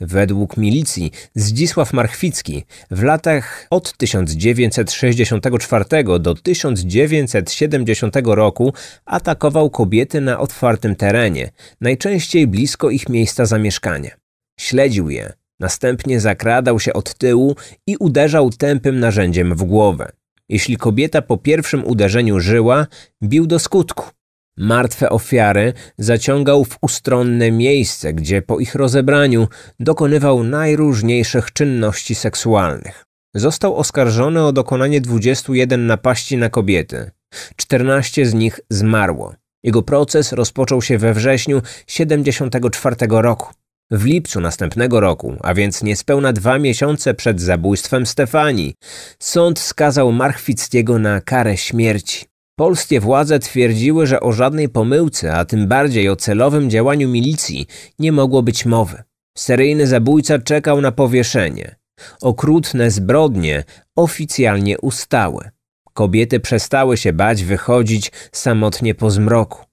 Według milicji Zdzisław Marchwicki w latach od 1964 do 1970 roku atakował kobiety na otwartym terenie, najczęściej blisko ich miejsca zamieszkania. Śledził je, następnie zakradał się od tyłu i uderzał tępym narzędziem w głowę. Jeśli kobieta po pierwszym uderzeniu żyła, bił do skutku. Martwe ofiary zaciągał w ustronne miejsce, gdzie po ich rozebraniu dokonywał najróżniejszych czynności seksualnych. Został oskarżony o dokonanie 21 napaści na kobiety. 14 z nich zmarło. Jego proces rozpoczął się we wrześniu 74 roku. W lipcu następnego roku, a więc niespełna dwa miesiące przed zabójstwem Stefanii, sąd skazał Marchwickiego na karę śmierci. Polskie władze twierdziły, że o żadnej pomyłce, a tym bardziej o celowym działaniu milicji nie mogło być mowy. Seryjny zabójca czekał na powieszenie. Okrutne zbrodnie oficjalnie ustały. Kobiety przestały się bać wychodzić samotnie po zmroku.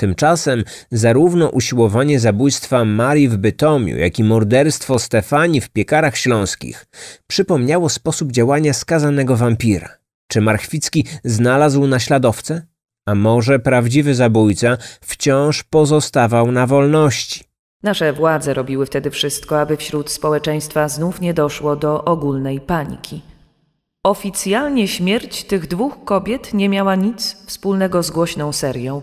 Tymczasem zarówno usiłowanie zabójstwa Marii w Bytomiu, jak i morderstwo Stefani w Piekarach Śląskich przypomniało sposób działania skazanego wampira. Czy Marchwicki znalazł naśladowcę? A może prawdziwy zabójca wciąż pozostawał na wolności? Nasze władze robiły wtedy wszystko, aby wśród społeczeństwa znów nie doszło do ogólnej paniki. Oficjalnie śmierć tych dwóch kobiet nie miała nic wspólnego z głośną serią –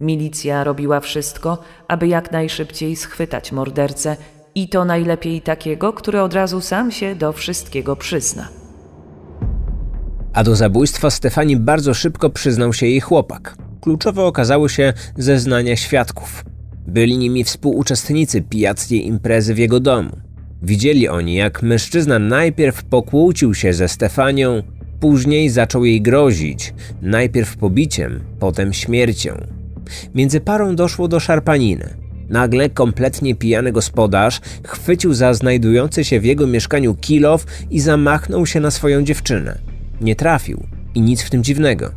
Milicja robiła wszystko, aby jak najszybciej schwytać mordercę i to najlepiej takiego, który od razu sam się do wszystkiego przyzna. A do zabójstwa Stefani bardzo szybko przyznał się jej chłopak. Kluczowe okazały się zeznania świadków. Byli nimi współuczestnicy pijackiej imprezy w jego domu. Widzieli oni, jak mężczyzna najpierw pokłócił się ze Stefanią, później zaczął jej grozić, najpierw pobiciem, potem śmiercią. Między parą doszło do szarpaniny. Nagle kompletnie pijany gospodarz chwycił za znajdujący się w jego mieszkaniu kilow i zamachnął się na swoją dziewczynę. Nie trafił i nic w tym dziwnego.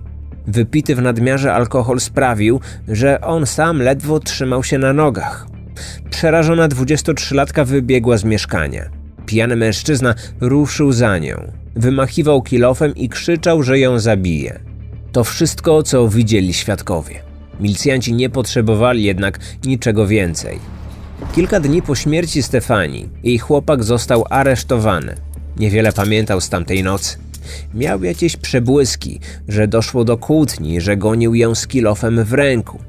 Wypity w nadmiarze alkohol sprawił, że on sam ledwo trzymał się na nogach. Przerażona 23-latka wybiegła z mieszkania. Pijany mężczyzna ruszył za nią. Wymachiwał kilofem i krzyczał, że ją zabije. To wszystko, co widzieli świadkowie. Milicjanci nie potrzebowali jednak niczego więcej. Kilka dni po śmierci Stefanii jej chłopak został aresztowany. Niewiele pamiętał z tamtej nocy. Miał jakieś przebłyski, że doszło do kłótni, że gonił ją z kilofem w ręku.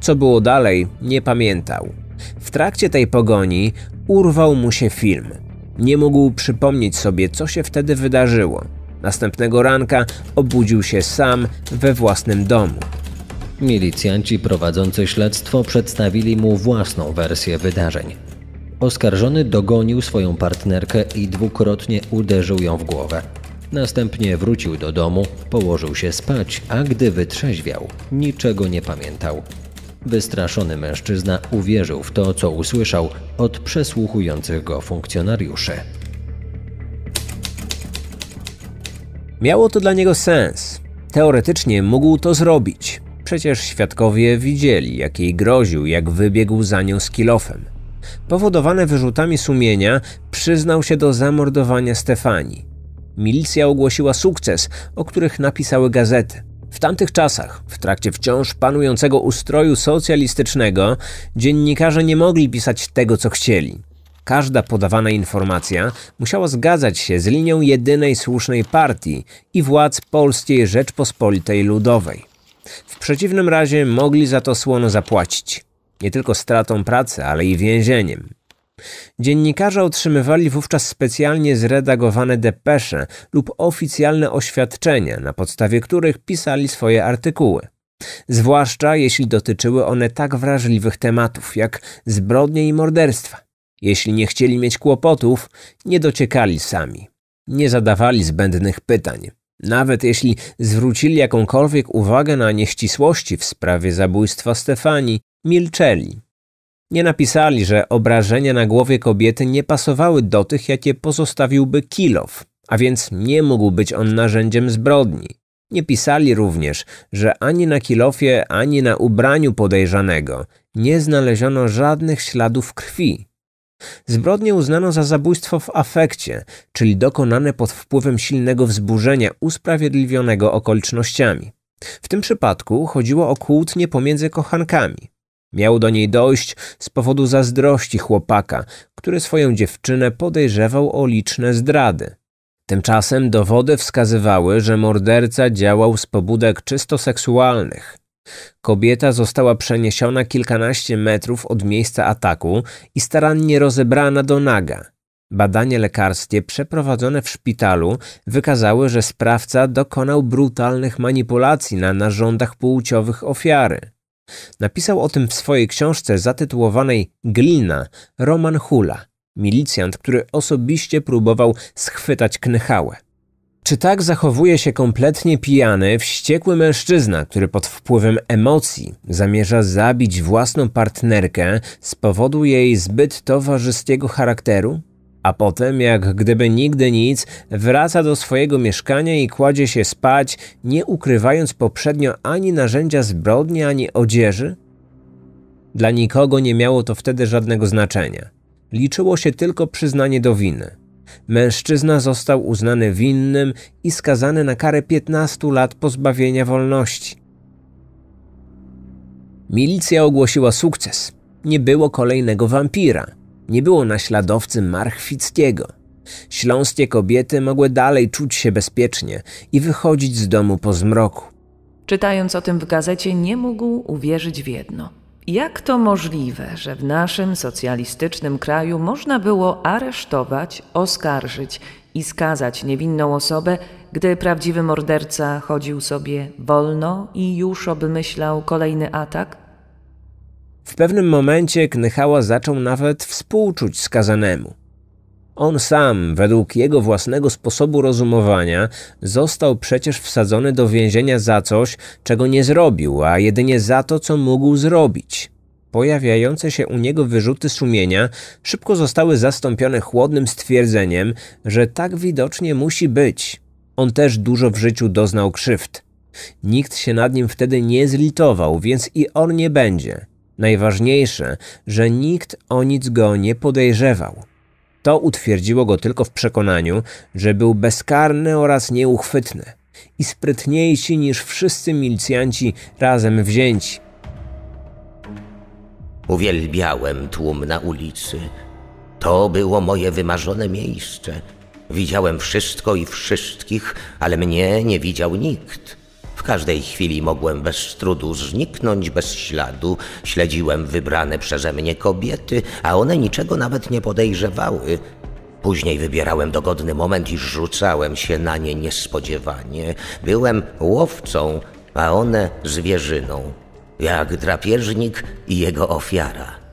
Co było dalej, nie pamiętał. W trakcie tej pogoni urwał mu się film. Nie mógł przypomnieć sobie, co się wtedy wydarzyło. Następnego ranka obudził się sam we własnym domu. Milicjanci prowadzący śledztwo przedstawili mu własną wersję wydarzeń. Oskarżony dogonił swoją partnerkę i dwukrotnie uderzył ją w głowę. Następnie wrócił do domu, położył się spać, a gdy wytrzeźwiał, niczego nie pamiętał. Wystraszony mężczyzna uwierzył w to, co usłyszał od przesłuchujących go funkcjonariuszy. Miało to dla niego sens. Teoretycznie mógł to zrobić. Przecież świadkowie widzieli, jak jej groził, jak wybiegł za nią z kilofem. Powodowany wyrzutami sumienia, przyznał się do zamordowania Stefanii. Milicja ogłosiła sukces, o których napisały gazety. W tamtych czasach, w trakcie wciąż panującego ustroju socjalistycznego, dziennikarze nie mogli pisać tego, co chcieli. Każda podawana informacja musiała zgadzać się z linią jedynej słusznej partii i władz Polskiej Rzeczpospolitej Ludowej. W przeciwnym razie mogli za to słono zapłacić. Nie tylko stratą pracy, ale i więzieniem. Dziennikarze otrzymywali wówczas specjalnie zredagowane depesze lub oficjalne oświadczenia, na podstawie których pisali swoje artykuły. Zwłaszcza jeśli dotyczyły one tak wrażliwych tematów jak zbrodnie i morderstwa. Jeśli nie chcieli mieć kłopotów, nie dociekali sami. Nie zadawali zbędnych pytań. Nawet jeśli zwrócili jakąkolwiek uwagę na nieścisłości w sprawie zabójstwa Stefanii, milczeli. Nie napisali, że obrażenia na głowie kobiety nie pasowały do tych, jakie pozostawiłby Kilow, a więc nie mógł być on narzędziem zbrodni. Nie pisali również, że ani na kilofie, ani na ubraniu podejrzanego nie znaleziono żadnych śladów krwi, Zbrodnię uznano za zabójstwo w afekcie, czyli dokonane pod wpływem silnego wzburzenia usprawiedliwionego okolicznościami. W tym przypadku chodziło o kłótnię pomiędzy kochankami. Miało do niej dojść z powodu zazdrości chłopaka, który swoją dziewczynę podejrzewał o liczne zdrady. Tymczasem dowody wskazywały, że morderca działał z pobudek czysto seksualnych – Kobieta została przeniesiona kilkanaście metrów od miejsca ataku i starannie rozebrana do naga. Badanie lekarskie przeprowadzone w szpitalu wykazały, że sprawca dokonał brutalnych manipulacji na narządach płciowych ofiary. Napisał o tym w swojej książce zatytułowanej Glina Roman Hula, milicjant, który osobiście próbował schwytać Knychałę. Czy tak zachowuje się kompletnie pijany, wściekły mężczyzna, który pod wpływem emocji zamierza zabić własną partnerkę z powodu jej zbyt towarzyskiego charakteru? A potem, jak gdyby nigdy nic, wraca do swojego mieszkania i kładzie się spać, nie ukrywając poprzednio ani narzędzia zbrodni, ani odzieży? Dla nikogo nie miało to wtedy żadnego znaczenia. Liczyło się tylko przyznanie do winy. Mężczyzna został uznany winnym i skazany na karę 15 lat pozbawienia wolności. Milicja ogłosiła sukces. Nie było kolejnego wampira. Nie było naśladowcy Marchwickiego. Śląskie kobiety mogły dalej czuć się bezpiecznie i wychodzić z domu po zmroku. Czytając o tym w gazecie, nie mógł uwierzyć w jedno – jak to możliwe, że w naszym socjalistycznym kraju można było aresztować, oskarżyć i skazać niewinną osobę, gdy prawdziwy morderca chodził sobie wolno i już obmyślał kolejny atak? W pewnym momencie Knychała zaczął nawet współczuć skazanemu. On sam, według jego własnego sposobu rozumowania, został przecież wsadzony do więzienia za coś, czego nie zrobił, a jedynie za to, co mógł zrobić. Pojawiające się u niego wyrzuty sumienia szybko zostały zastąpione chłodnym stwierdzeniem, że tak widocznie musi być. On też dużo w życiu doznał krzywd. Nikt się nad nim wtedy nie zlitował, więc i on nie będzie. Najważniejsze, że nikt o nic go nie podejrzewał. To utwierdziło go tylko w przekonaniu, że był bezkarny oraz nieuchwytny i sprytniejszy niż wszyscy milicjanci razem wzięci. Uwielbiałem tłum na ulicy. To było moje wymarzone miejsce. Widziałem wszystko i wszystkich, ale mnie nie widział nikt każdej chwili mogłem bez trudu zniknąć bez śladu. Śledziłem wybrane przeze mnie kobiety, a one niczego nawet nie podejrzewały. Później wybierałem dogodny moment i rzucałem się na nie niespodziewanie. Byłem łowcą, a one zwierzyną, jak drapieżnik i jego ofiara.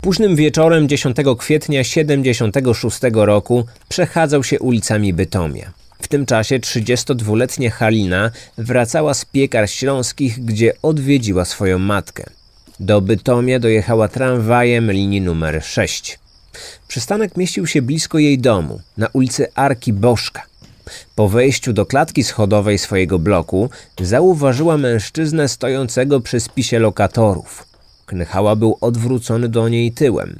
Późnym wieczorem 10 kwietnia 76 roku przechadzał się ulicami Bytomia. W tym czasie 32-letnia Halina wracała z piekar śląskich, gdzie odwiedziła swoją matkę. Do Bytomia dojechała tramwajem linii numer 6. Przystanek mieścił się blisko jej domu, na ulicy Arki Bożka. Po wejściu do klatki schodowej swojego bloku zauważyła mężczyznę stojącego przy spisie lokatorów. Knychała był odwrócony do niej tyłem.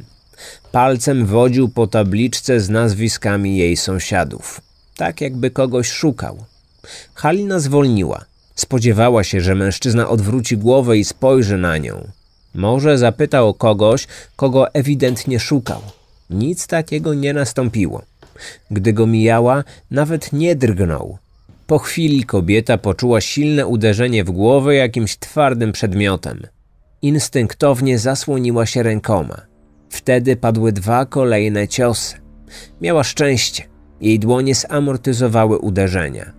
Palcem wodził po tabliczce z nazwiskami jej sąsiadów. Tak jakby kogoś szukał. Halina zwolniła. Spodziewała się, że mężczyzna odwróci głowę i spojrzy na nią. Może zapytał o kogoś, kogo ewidentnie szukał. Nic takiego nie nastąpiło. Gdy go mijała, nawet nie drgnął. Po chwili kobieta poczuła silne uderzenie w głowę jakimś twardym przedmiotem. Instynktownie zasłoniła się rękoma. Wtedy padły dwa kolejne ciosy. Miała szczęście. Jej dłonie zamortyzowały uderzenia.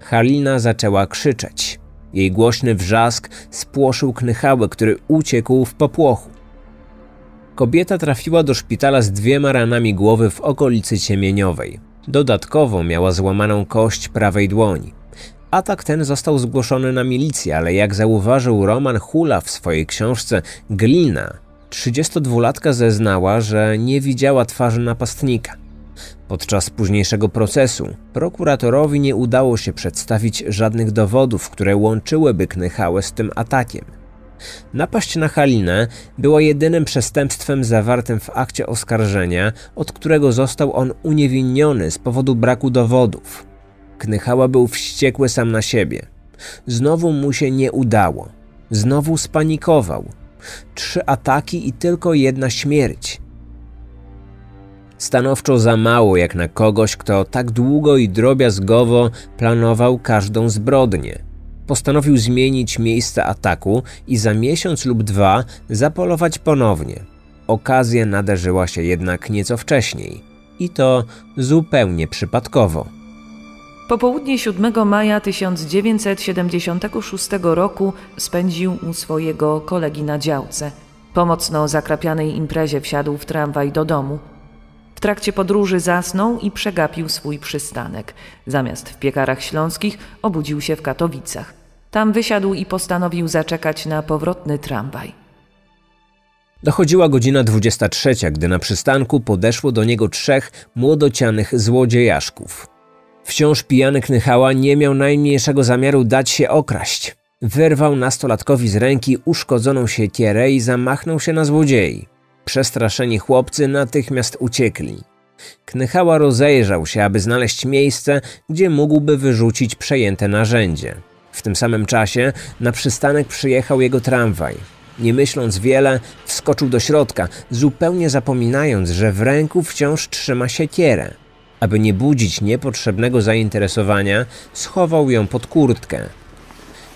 Halina zaczęła krzyczeć. Jej głośny wrzask spłoszył knychały, który uciekł w popłochu. Kobieta trafiła do szpitala z dwiema ranami głowy w okolicy ciemieniowej. Dodatkowo miała złamaną kość prawej dłoni. Atak ten został zgłoszony na milicję, ale jak zauważył Roman Hula w swojej książce Glina, 32-latka zeznała, że nie widziała twarzy napastnika. Podczas późniejszego procesu prokuratorowi nie udało się przedstawić żadnych dowodów, które łączyłyby Knychałę z tym atakiem. Napaść na Halinę była jedynym przestępstwem zawartym w akcie oskarżenia, od którego został on uniewinniony z powodu braku dowodów. Knychała był wściekły sam na siebie. Znowu mu się nie udało. Znowu spanikował. Trzy ataki i tylko jedna śmierć. Stanowczo za mało jak na kogoś, kto tak długo i drobiazgowo planował każdą zbrodnię. Postanowił zmienić miejsce ataku i za miesiąc lub dwa zapolować ponownie. Okazja nadarzyła się jednak nieco wcześniej i to zupełnie przypadkowo. Popołudnie 7 maja 1976 roku spędził u swojego kolegi na działce. Po mocno zakrapianej imprezie wsiadł w tramwaj do domu. W trakcie podróży zasnął i przegapił swój przystanek. Zamiast w piekarach śląskich obudził się w Katowicach. Tam wysiadł i postanowił zaczekać na powrotny tramwaj. Dochodziła godzina 23, gdy na przystanku podeszło do niego trzech młodocianych złodziejaszków. Wciąż pijany Knychała nie miał najmniejszego zamiaru dać się okraść. Wyrwał nastolatkowi z ręki uszkodzoną siekierę i zamachnął się na złodziei. Przestraszeni chłopcy natychmiast uciekli. Knychała rozejrzał się, aby znaleźć miejsce, gdzie mógłby wyrzucić przejęte narzędzie. W tym samym czasie na przystanek przyjechał jego tramwaj. Nie myśląc wiele, wskoczył do środka, zupełnie zapominając, że w ręku wciąż trzyma siekierę aby nie budzić niepotrzebnego zainteresowania, schował ją pod kurtkę.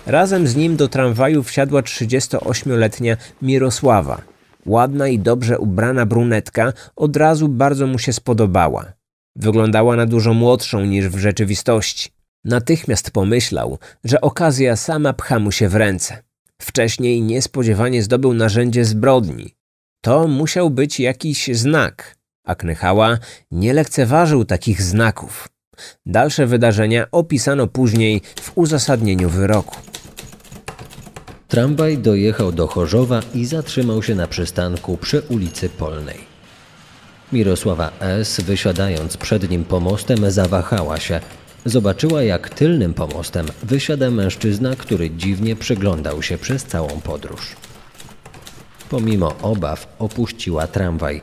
Razem z nim do tramwaju wsiadła 38-letnia Mirosława. Ładna i dobrze ubrana brunetka od razu bardzo mu się spodobała. Wyglądała na dużo młodszą niż w rzeczywistości. Natychmiast pomyślał, że okazja sama pcha mu się w ręce. Wcześniej niespodziewanie zdobył narzędzie zbrodni. To musiał być jakiś znak a Knychała nie lekceważył takich znaków. Dalsze wydarzenia opisano później w uzasadnieniu wyroku. Tramwaj dojechał do Chorzowa i zatrzymał się na przystanku przy ulicy Polnej. Mirosława S., wysiadając przed nim pomostem, zawahała się. Zobaczyła, jak tylnym pomostem wysiada mężczyzna, który dziwnie przyglądał się przez całą podróż. Pomimo obaw opuściła tramwaj,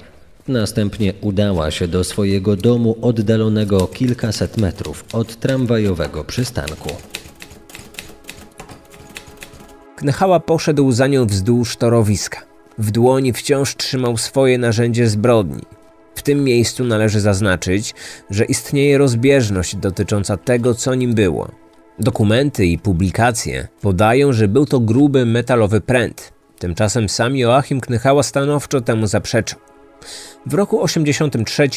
Następnie udała się do swojego domu oddalonego o kilkaset metrów od tramwajowego przystanku. Knechała poszedł za nią wzdłuż torowiska. W dłoni wciąż trzymał swoje narzędzie zbrodni. W tym miejscu należy zaznaczyć, że istnieje rozbieżność dotycząca tego, co nim było. Dokumenty i publikacje podają, że był to gruby metalowy pręt. Tymczasem sam Joachim Knychała stanowczo temu zaprzeczył. W roku 83,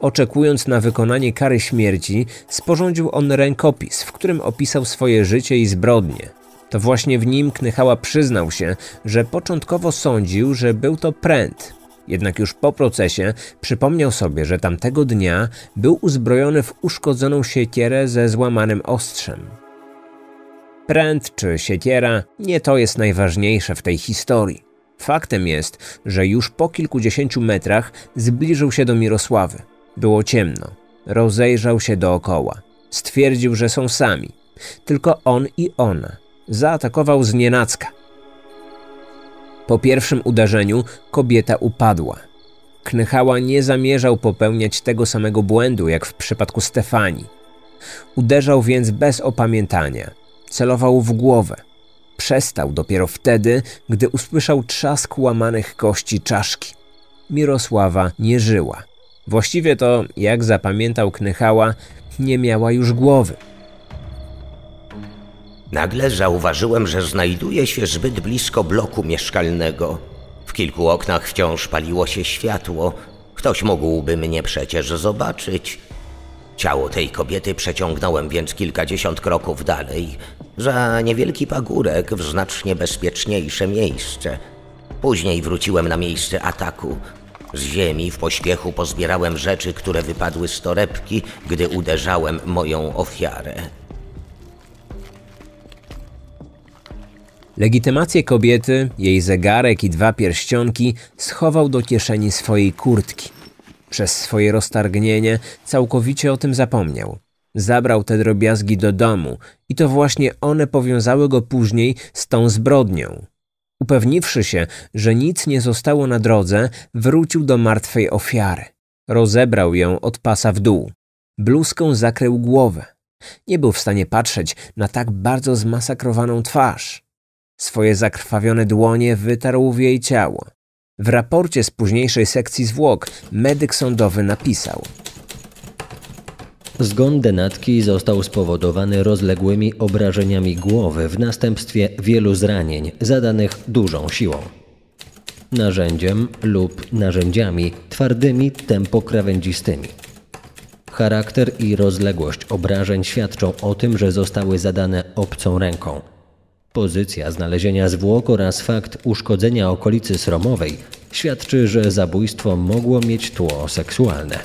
oczekując na wykonanie kary śmierci, sporządził on rękopis, w którym opisał swoje życie i zbrodnie. To właśnie w nim Knychała przyznał się, że początkowo sądził, że był to pręt. Jednak już po procesie przypomniał sobie, że tamtego dnia był uzbrojony w uszkodzoną siekierę ze złamanym ostrzem. Pręt czy siekiera nie to jest najważniejsze w tej historii. Faktem jest, że już po kilkudziesięciu metrach zbliżył się do Mirosławy. Było ciemno. Rozejrzał się dookoła. Stwierdził, że są sami. Tylko on i ona. Zaatakował z nienacka. Po pierwszym uderzeniu kobieta upadła. Knychała nie zamierzał popełniać tego samego błędu jak w przypadku Stefanii. Uderzał więc bez opamiętania. Celował w głowę. Przestał dopiero wtedy, gdy usłyszał trzask łamanych kości czaszki. Mirosława nie żyła. Właściwie to, jak zapamiętał Knychała, nie miała już głowy. Nagle zauważyłem, że znajduje się zbyt blisko bloku mieszkalnego. W kilku oknach wciąż paliło się światło. Ktoś mógłby mnie przecież zobaczyć. Ciało tej kobiety przeciągnąłem więc kilkadziesiąt kroków dalej, za niewielki pagórek w znacznie bezpieczniejsze miejsce. Później wróciłem na miejsce ataku. Z ziemi w pośpiechu pozbierałem rzeczy, które wypadły z torebki, gdy uderzałem moją ofiarę. Legitymację kobiety, jej zegarek i dwa pierścionki schował do kieszeni swojej kurtki. Przez swoje roztargnienie całkowicie o tym zapomniał. Zabrał te drobiazgi do domu i to właśnie one powiązały go później z tą zbrodnią. Upewniwszy się, że nic nie zostało na drodze, wrócił do martwej ofiary. Rozebrał ją od pasa w dół. Bluzką zakrył głowę. Nie był w stanie patrzeć na tak bardzo zmasakrowaną twarz. Swoje zakrwawione dłonie wytarł w jej ciało. W raporcie z późniejszej sekcji zwłok medyk sądowy napisał Zgon denatki został spowodowany rozległymi obrażeniami głowy w następstwie wielu zranień zadanych dużą siłą. Narzędziem lub narzędziami twardymi tempokrawędzistymi. Charakter i rozległość obrażeń świadczą o tym, że zostały zadane obcą ręką – Pozycja znalezienia zwłok oraz fakt uszkodzenia okolicy sromowej świadczy, że zabójstwo mogło mieć tło seksualne.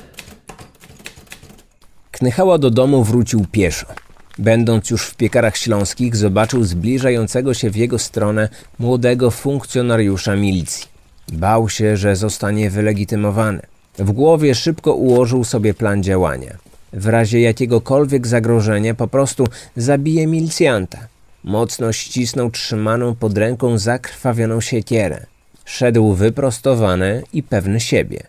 Knychała do domu wrócił pieszo. Będąc już w piekarach śląskich, zobaczył zbliżającego się w jego stronę młodego funkcjonariusza milicji. Bał się, że zostanie wylegitymowany. W głowie szybko ułożył sobie plan działania. W razie jakiegokolwiek zagrożenia po prostu zabije milicjanta. Mocno ścisnął trzymaną pod ręką zakrwawioną siekierę. Szedł wyprostowany i pewny siebie.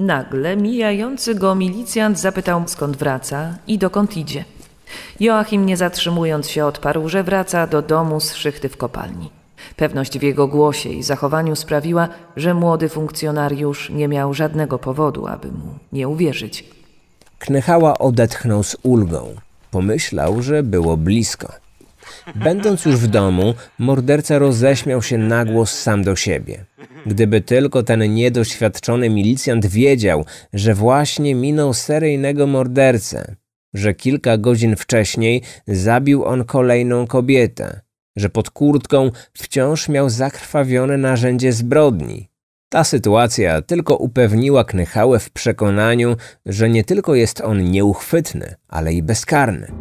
Nagle mijający go milicjant zapytał skąd wraca i dokąd idzie. Joachim nie zatrzymując się odparł, że wraca do domu z szychty w kopalni. Pewność w jego głosie i zachowaniu sprawiła, że młody funkcjonariusz nie miał żadnego powodu, aby mu nie uwierzyć. Knychała odetchnął z ulgą. Pomyślał, że było blisko. Będąc już w domu, morderca roześmiał się nagłos sam do siebie. Gdyby tylko ten niedoświadczony milicjant wiedział, że właśnie minął seryjnego mordercę, że kilka godzin wcześniej zabił on kolejną kobietę, że pod kurtką wciąż miał zakrwawione narzędzie zbrodni. Ta sytuacja tylko upewniła Knychałę w przekonaniu, że nie tylko jest on nieuchwytny, ale i bezkarny.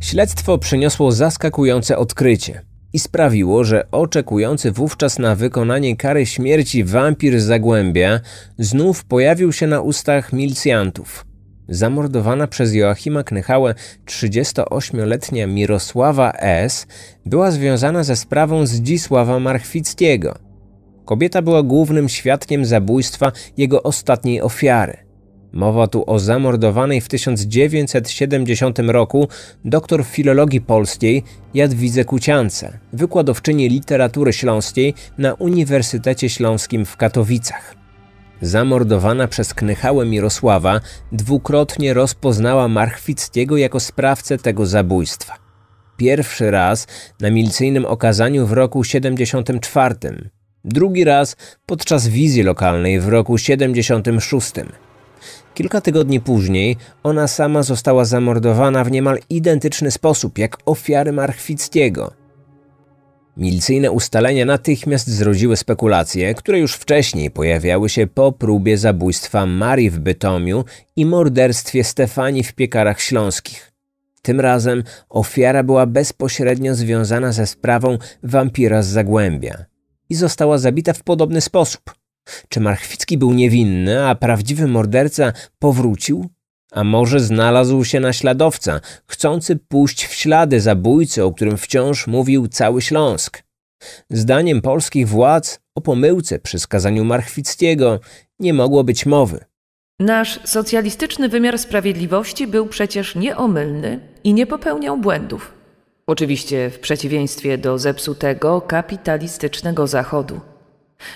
Śledztwo przyniosło zaskakujące odkrycie i sprawiło, że oczekujący wówczas na wykonanie kary śmierci wampir z Zagłębia znów pojawił się na ustach milicjantów. Zamordowana przez Joachima Knychałę 38-letnia Mirosława S. była związana ze sprawą Zdzisława Marchwickiego. Kobieta była głównym świadkiem zabójstwa jego ostatniej ofiary. Mowa tu o zamordowanej w 1970 roku doktor filologii polskiej Jadwidze Kuciance, wykładowczyni literatury śląskiej na Uniwersytecie Śląskim w Katowicach. Zamordowana przez Knychałę Mirosława dwukrotnie rozpoznała Marchwickiego jako sprawcę tego zabójstwa. Pierwszy raz na milicyjnym okazaniu w roku 74, drugi raz podczas wizji lokalnej w roku 76. Kilka tygodni później ona sama została zamordowana w niemal identyczny sposób jak ofiary Marchwickiego. Milicyjne ustalenia natychmiast zrodziły spekulacje, które już wcześniej pojawiały się po próbie zabójstwa Marii w Bytomiu i morderstwie Stefanii w Piekarach Śląskich. Tym razem ofiara była bezpośrednio związana ze sprawą wampira z Zagłębia i została zabita w podobny sposób – czy Marchwicki był niewinny, a prawdziwy morderca powrócił? A może znalazł się naśladowca, chcący pójść w ślady zabójcy, o którym wciąż mówił cały Śląsk? Zdaniem polskich władz o pomyłce przy skazaniu Marchwickiego nie mogło być mowy. Nasz socjalistyczny wymiar sprawiedliwości był przecież nieomylny i nie popełniał błędów. Oczywiście w przeciwieństwie do zepsutego kapitalistycznego Zachodu.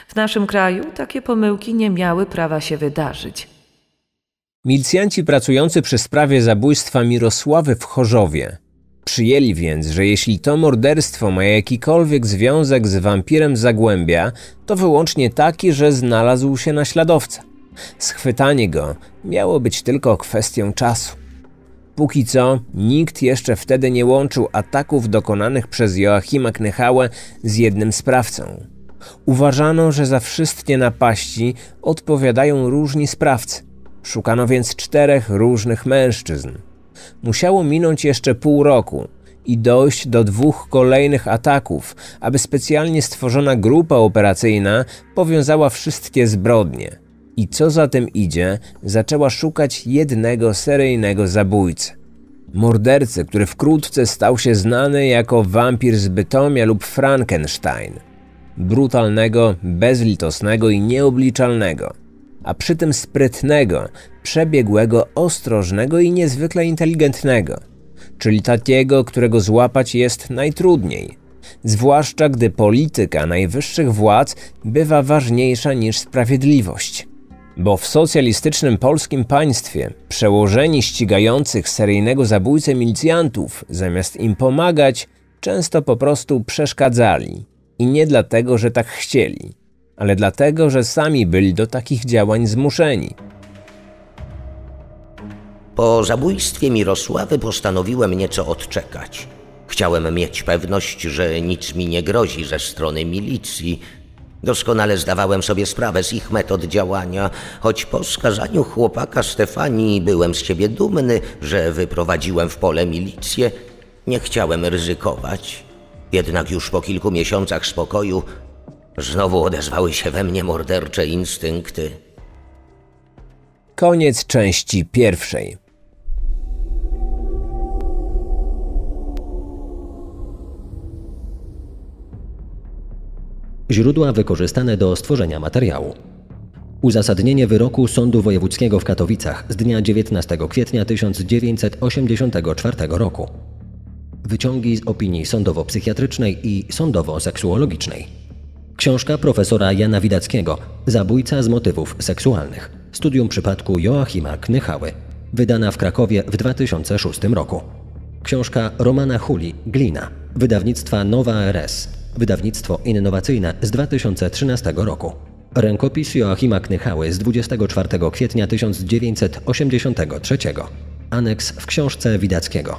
W naszym kraju takie pomyłki nie miały prawa się wydarzyć. Milicjanci pracujący przy sprawie zabójstwa Mirosławy w Chorzowie przyjęli więc, że jeśli to morderstwo ma jakikolwiek związek z wampirem Zagłębia, to wyłącznie taki, że znalazł się naśladowca. Schwytanie go miało być tylko kwestią czasu. Póki co nikt jeszcze wtedy nie łączył ataków dokonanych przez Joachima Knychałę z jednym sprawcą. Uważano, że za wszystkie napaści odpowiadają różni sprawcy. Szukano więc czterech różnych mężczyzn. Musiało minąć jeszcze pół roku i dojść do dwóch kolejnych ataków, aby specjalnie stworzona grupa operacyjna powiązała wszystkie zbrodnie. I co za tym idzie, zaczęła szukać jednego seryjnego zabójcy. Mordercy, który wkrótce stał się znany jako wampir z Bytomia lub Frankenstein – brutalnego, bezlitosnego i nieobliczalnego, a przy tym sprytnego, przebiegłego, ostrożnego i niezwykle inteligentnego, czyli takiego, którego złapać jest najtrudniej, zwłaszcza gdy polityka najwyższych władz bywa ważniejsza niż sprawiedliwość. Bo w socjalistycznym polskim państwie przełożeni ścigających seryjnego zabójcę milicjantów, zamiast im pomagać, często po prostu przeszkadzali i nie dlatego, że tak chcieli, ale dlatego, że sami byli do takich działań zmuszeni. Po zabójstwie Mirosławy postanowiłem nieco odczekać. Chciałem mieć pewność, że nic mi nie grozi ze strony milicji. Doskonale zdawałem sobie sprawę z ich metod działania, choć po skazaniu chłopaka Stefanii byłem z siebie dumny, że wyprowadziłem w pole milicję, nie chciałem ryzykować. Jednak już po kilku miesiącach spokoju znowu odezwały się we mnie mordercze instynkty. Koniec części pierwszej. Źródła wykorzystane do stworzenia materiału. Uzasadnienie wyroku Sądu Wojewódzkiego w Katowicach z dnia 19 kwietnia 1984 roku. Wyciągi z opinii sądowo-psychiatrycznej i sądowo-seksuologicznej. Książka profesora Jana Widackiego Zabójca z motywów seksualnych. Studium przypadku Joachima Knychały. Wydana w Krakowie w 2006 roku. Książka Romana Huli Glina. Wydawnictwa Nowa RS. Wydawnictwo innowacyjne z 2013 roku. Rękopis Joachima Knychały z 24 kwietnia 1983. Aneks w książce Widackiego.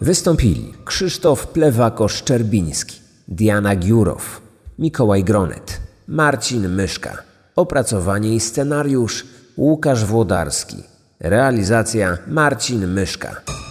Wystąpili Krzysztof Plewako-Szczerbiński, Diana Giurow, Mikołaj Gronet, Marcin Myszka. Opracowanie i scenariusz Łukasz Włodarski. Realizacja Marcin Myszka.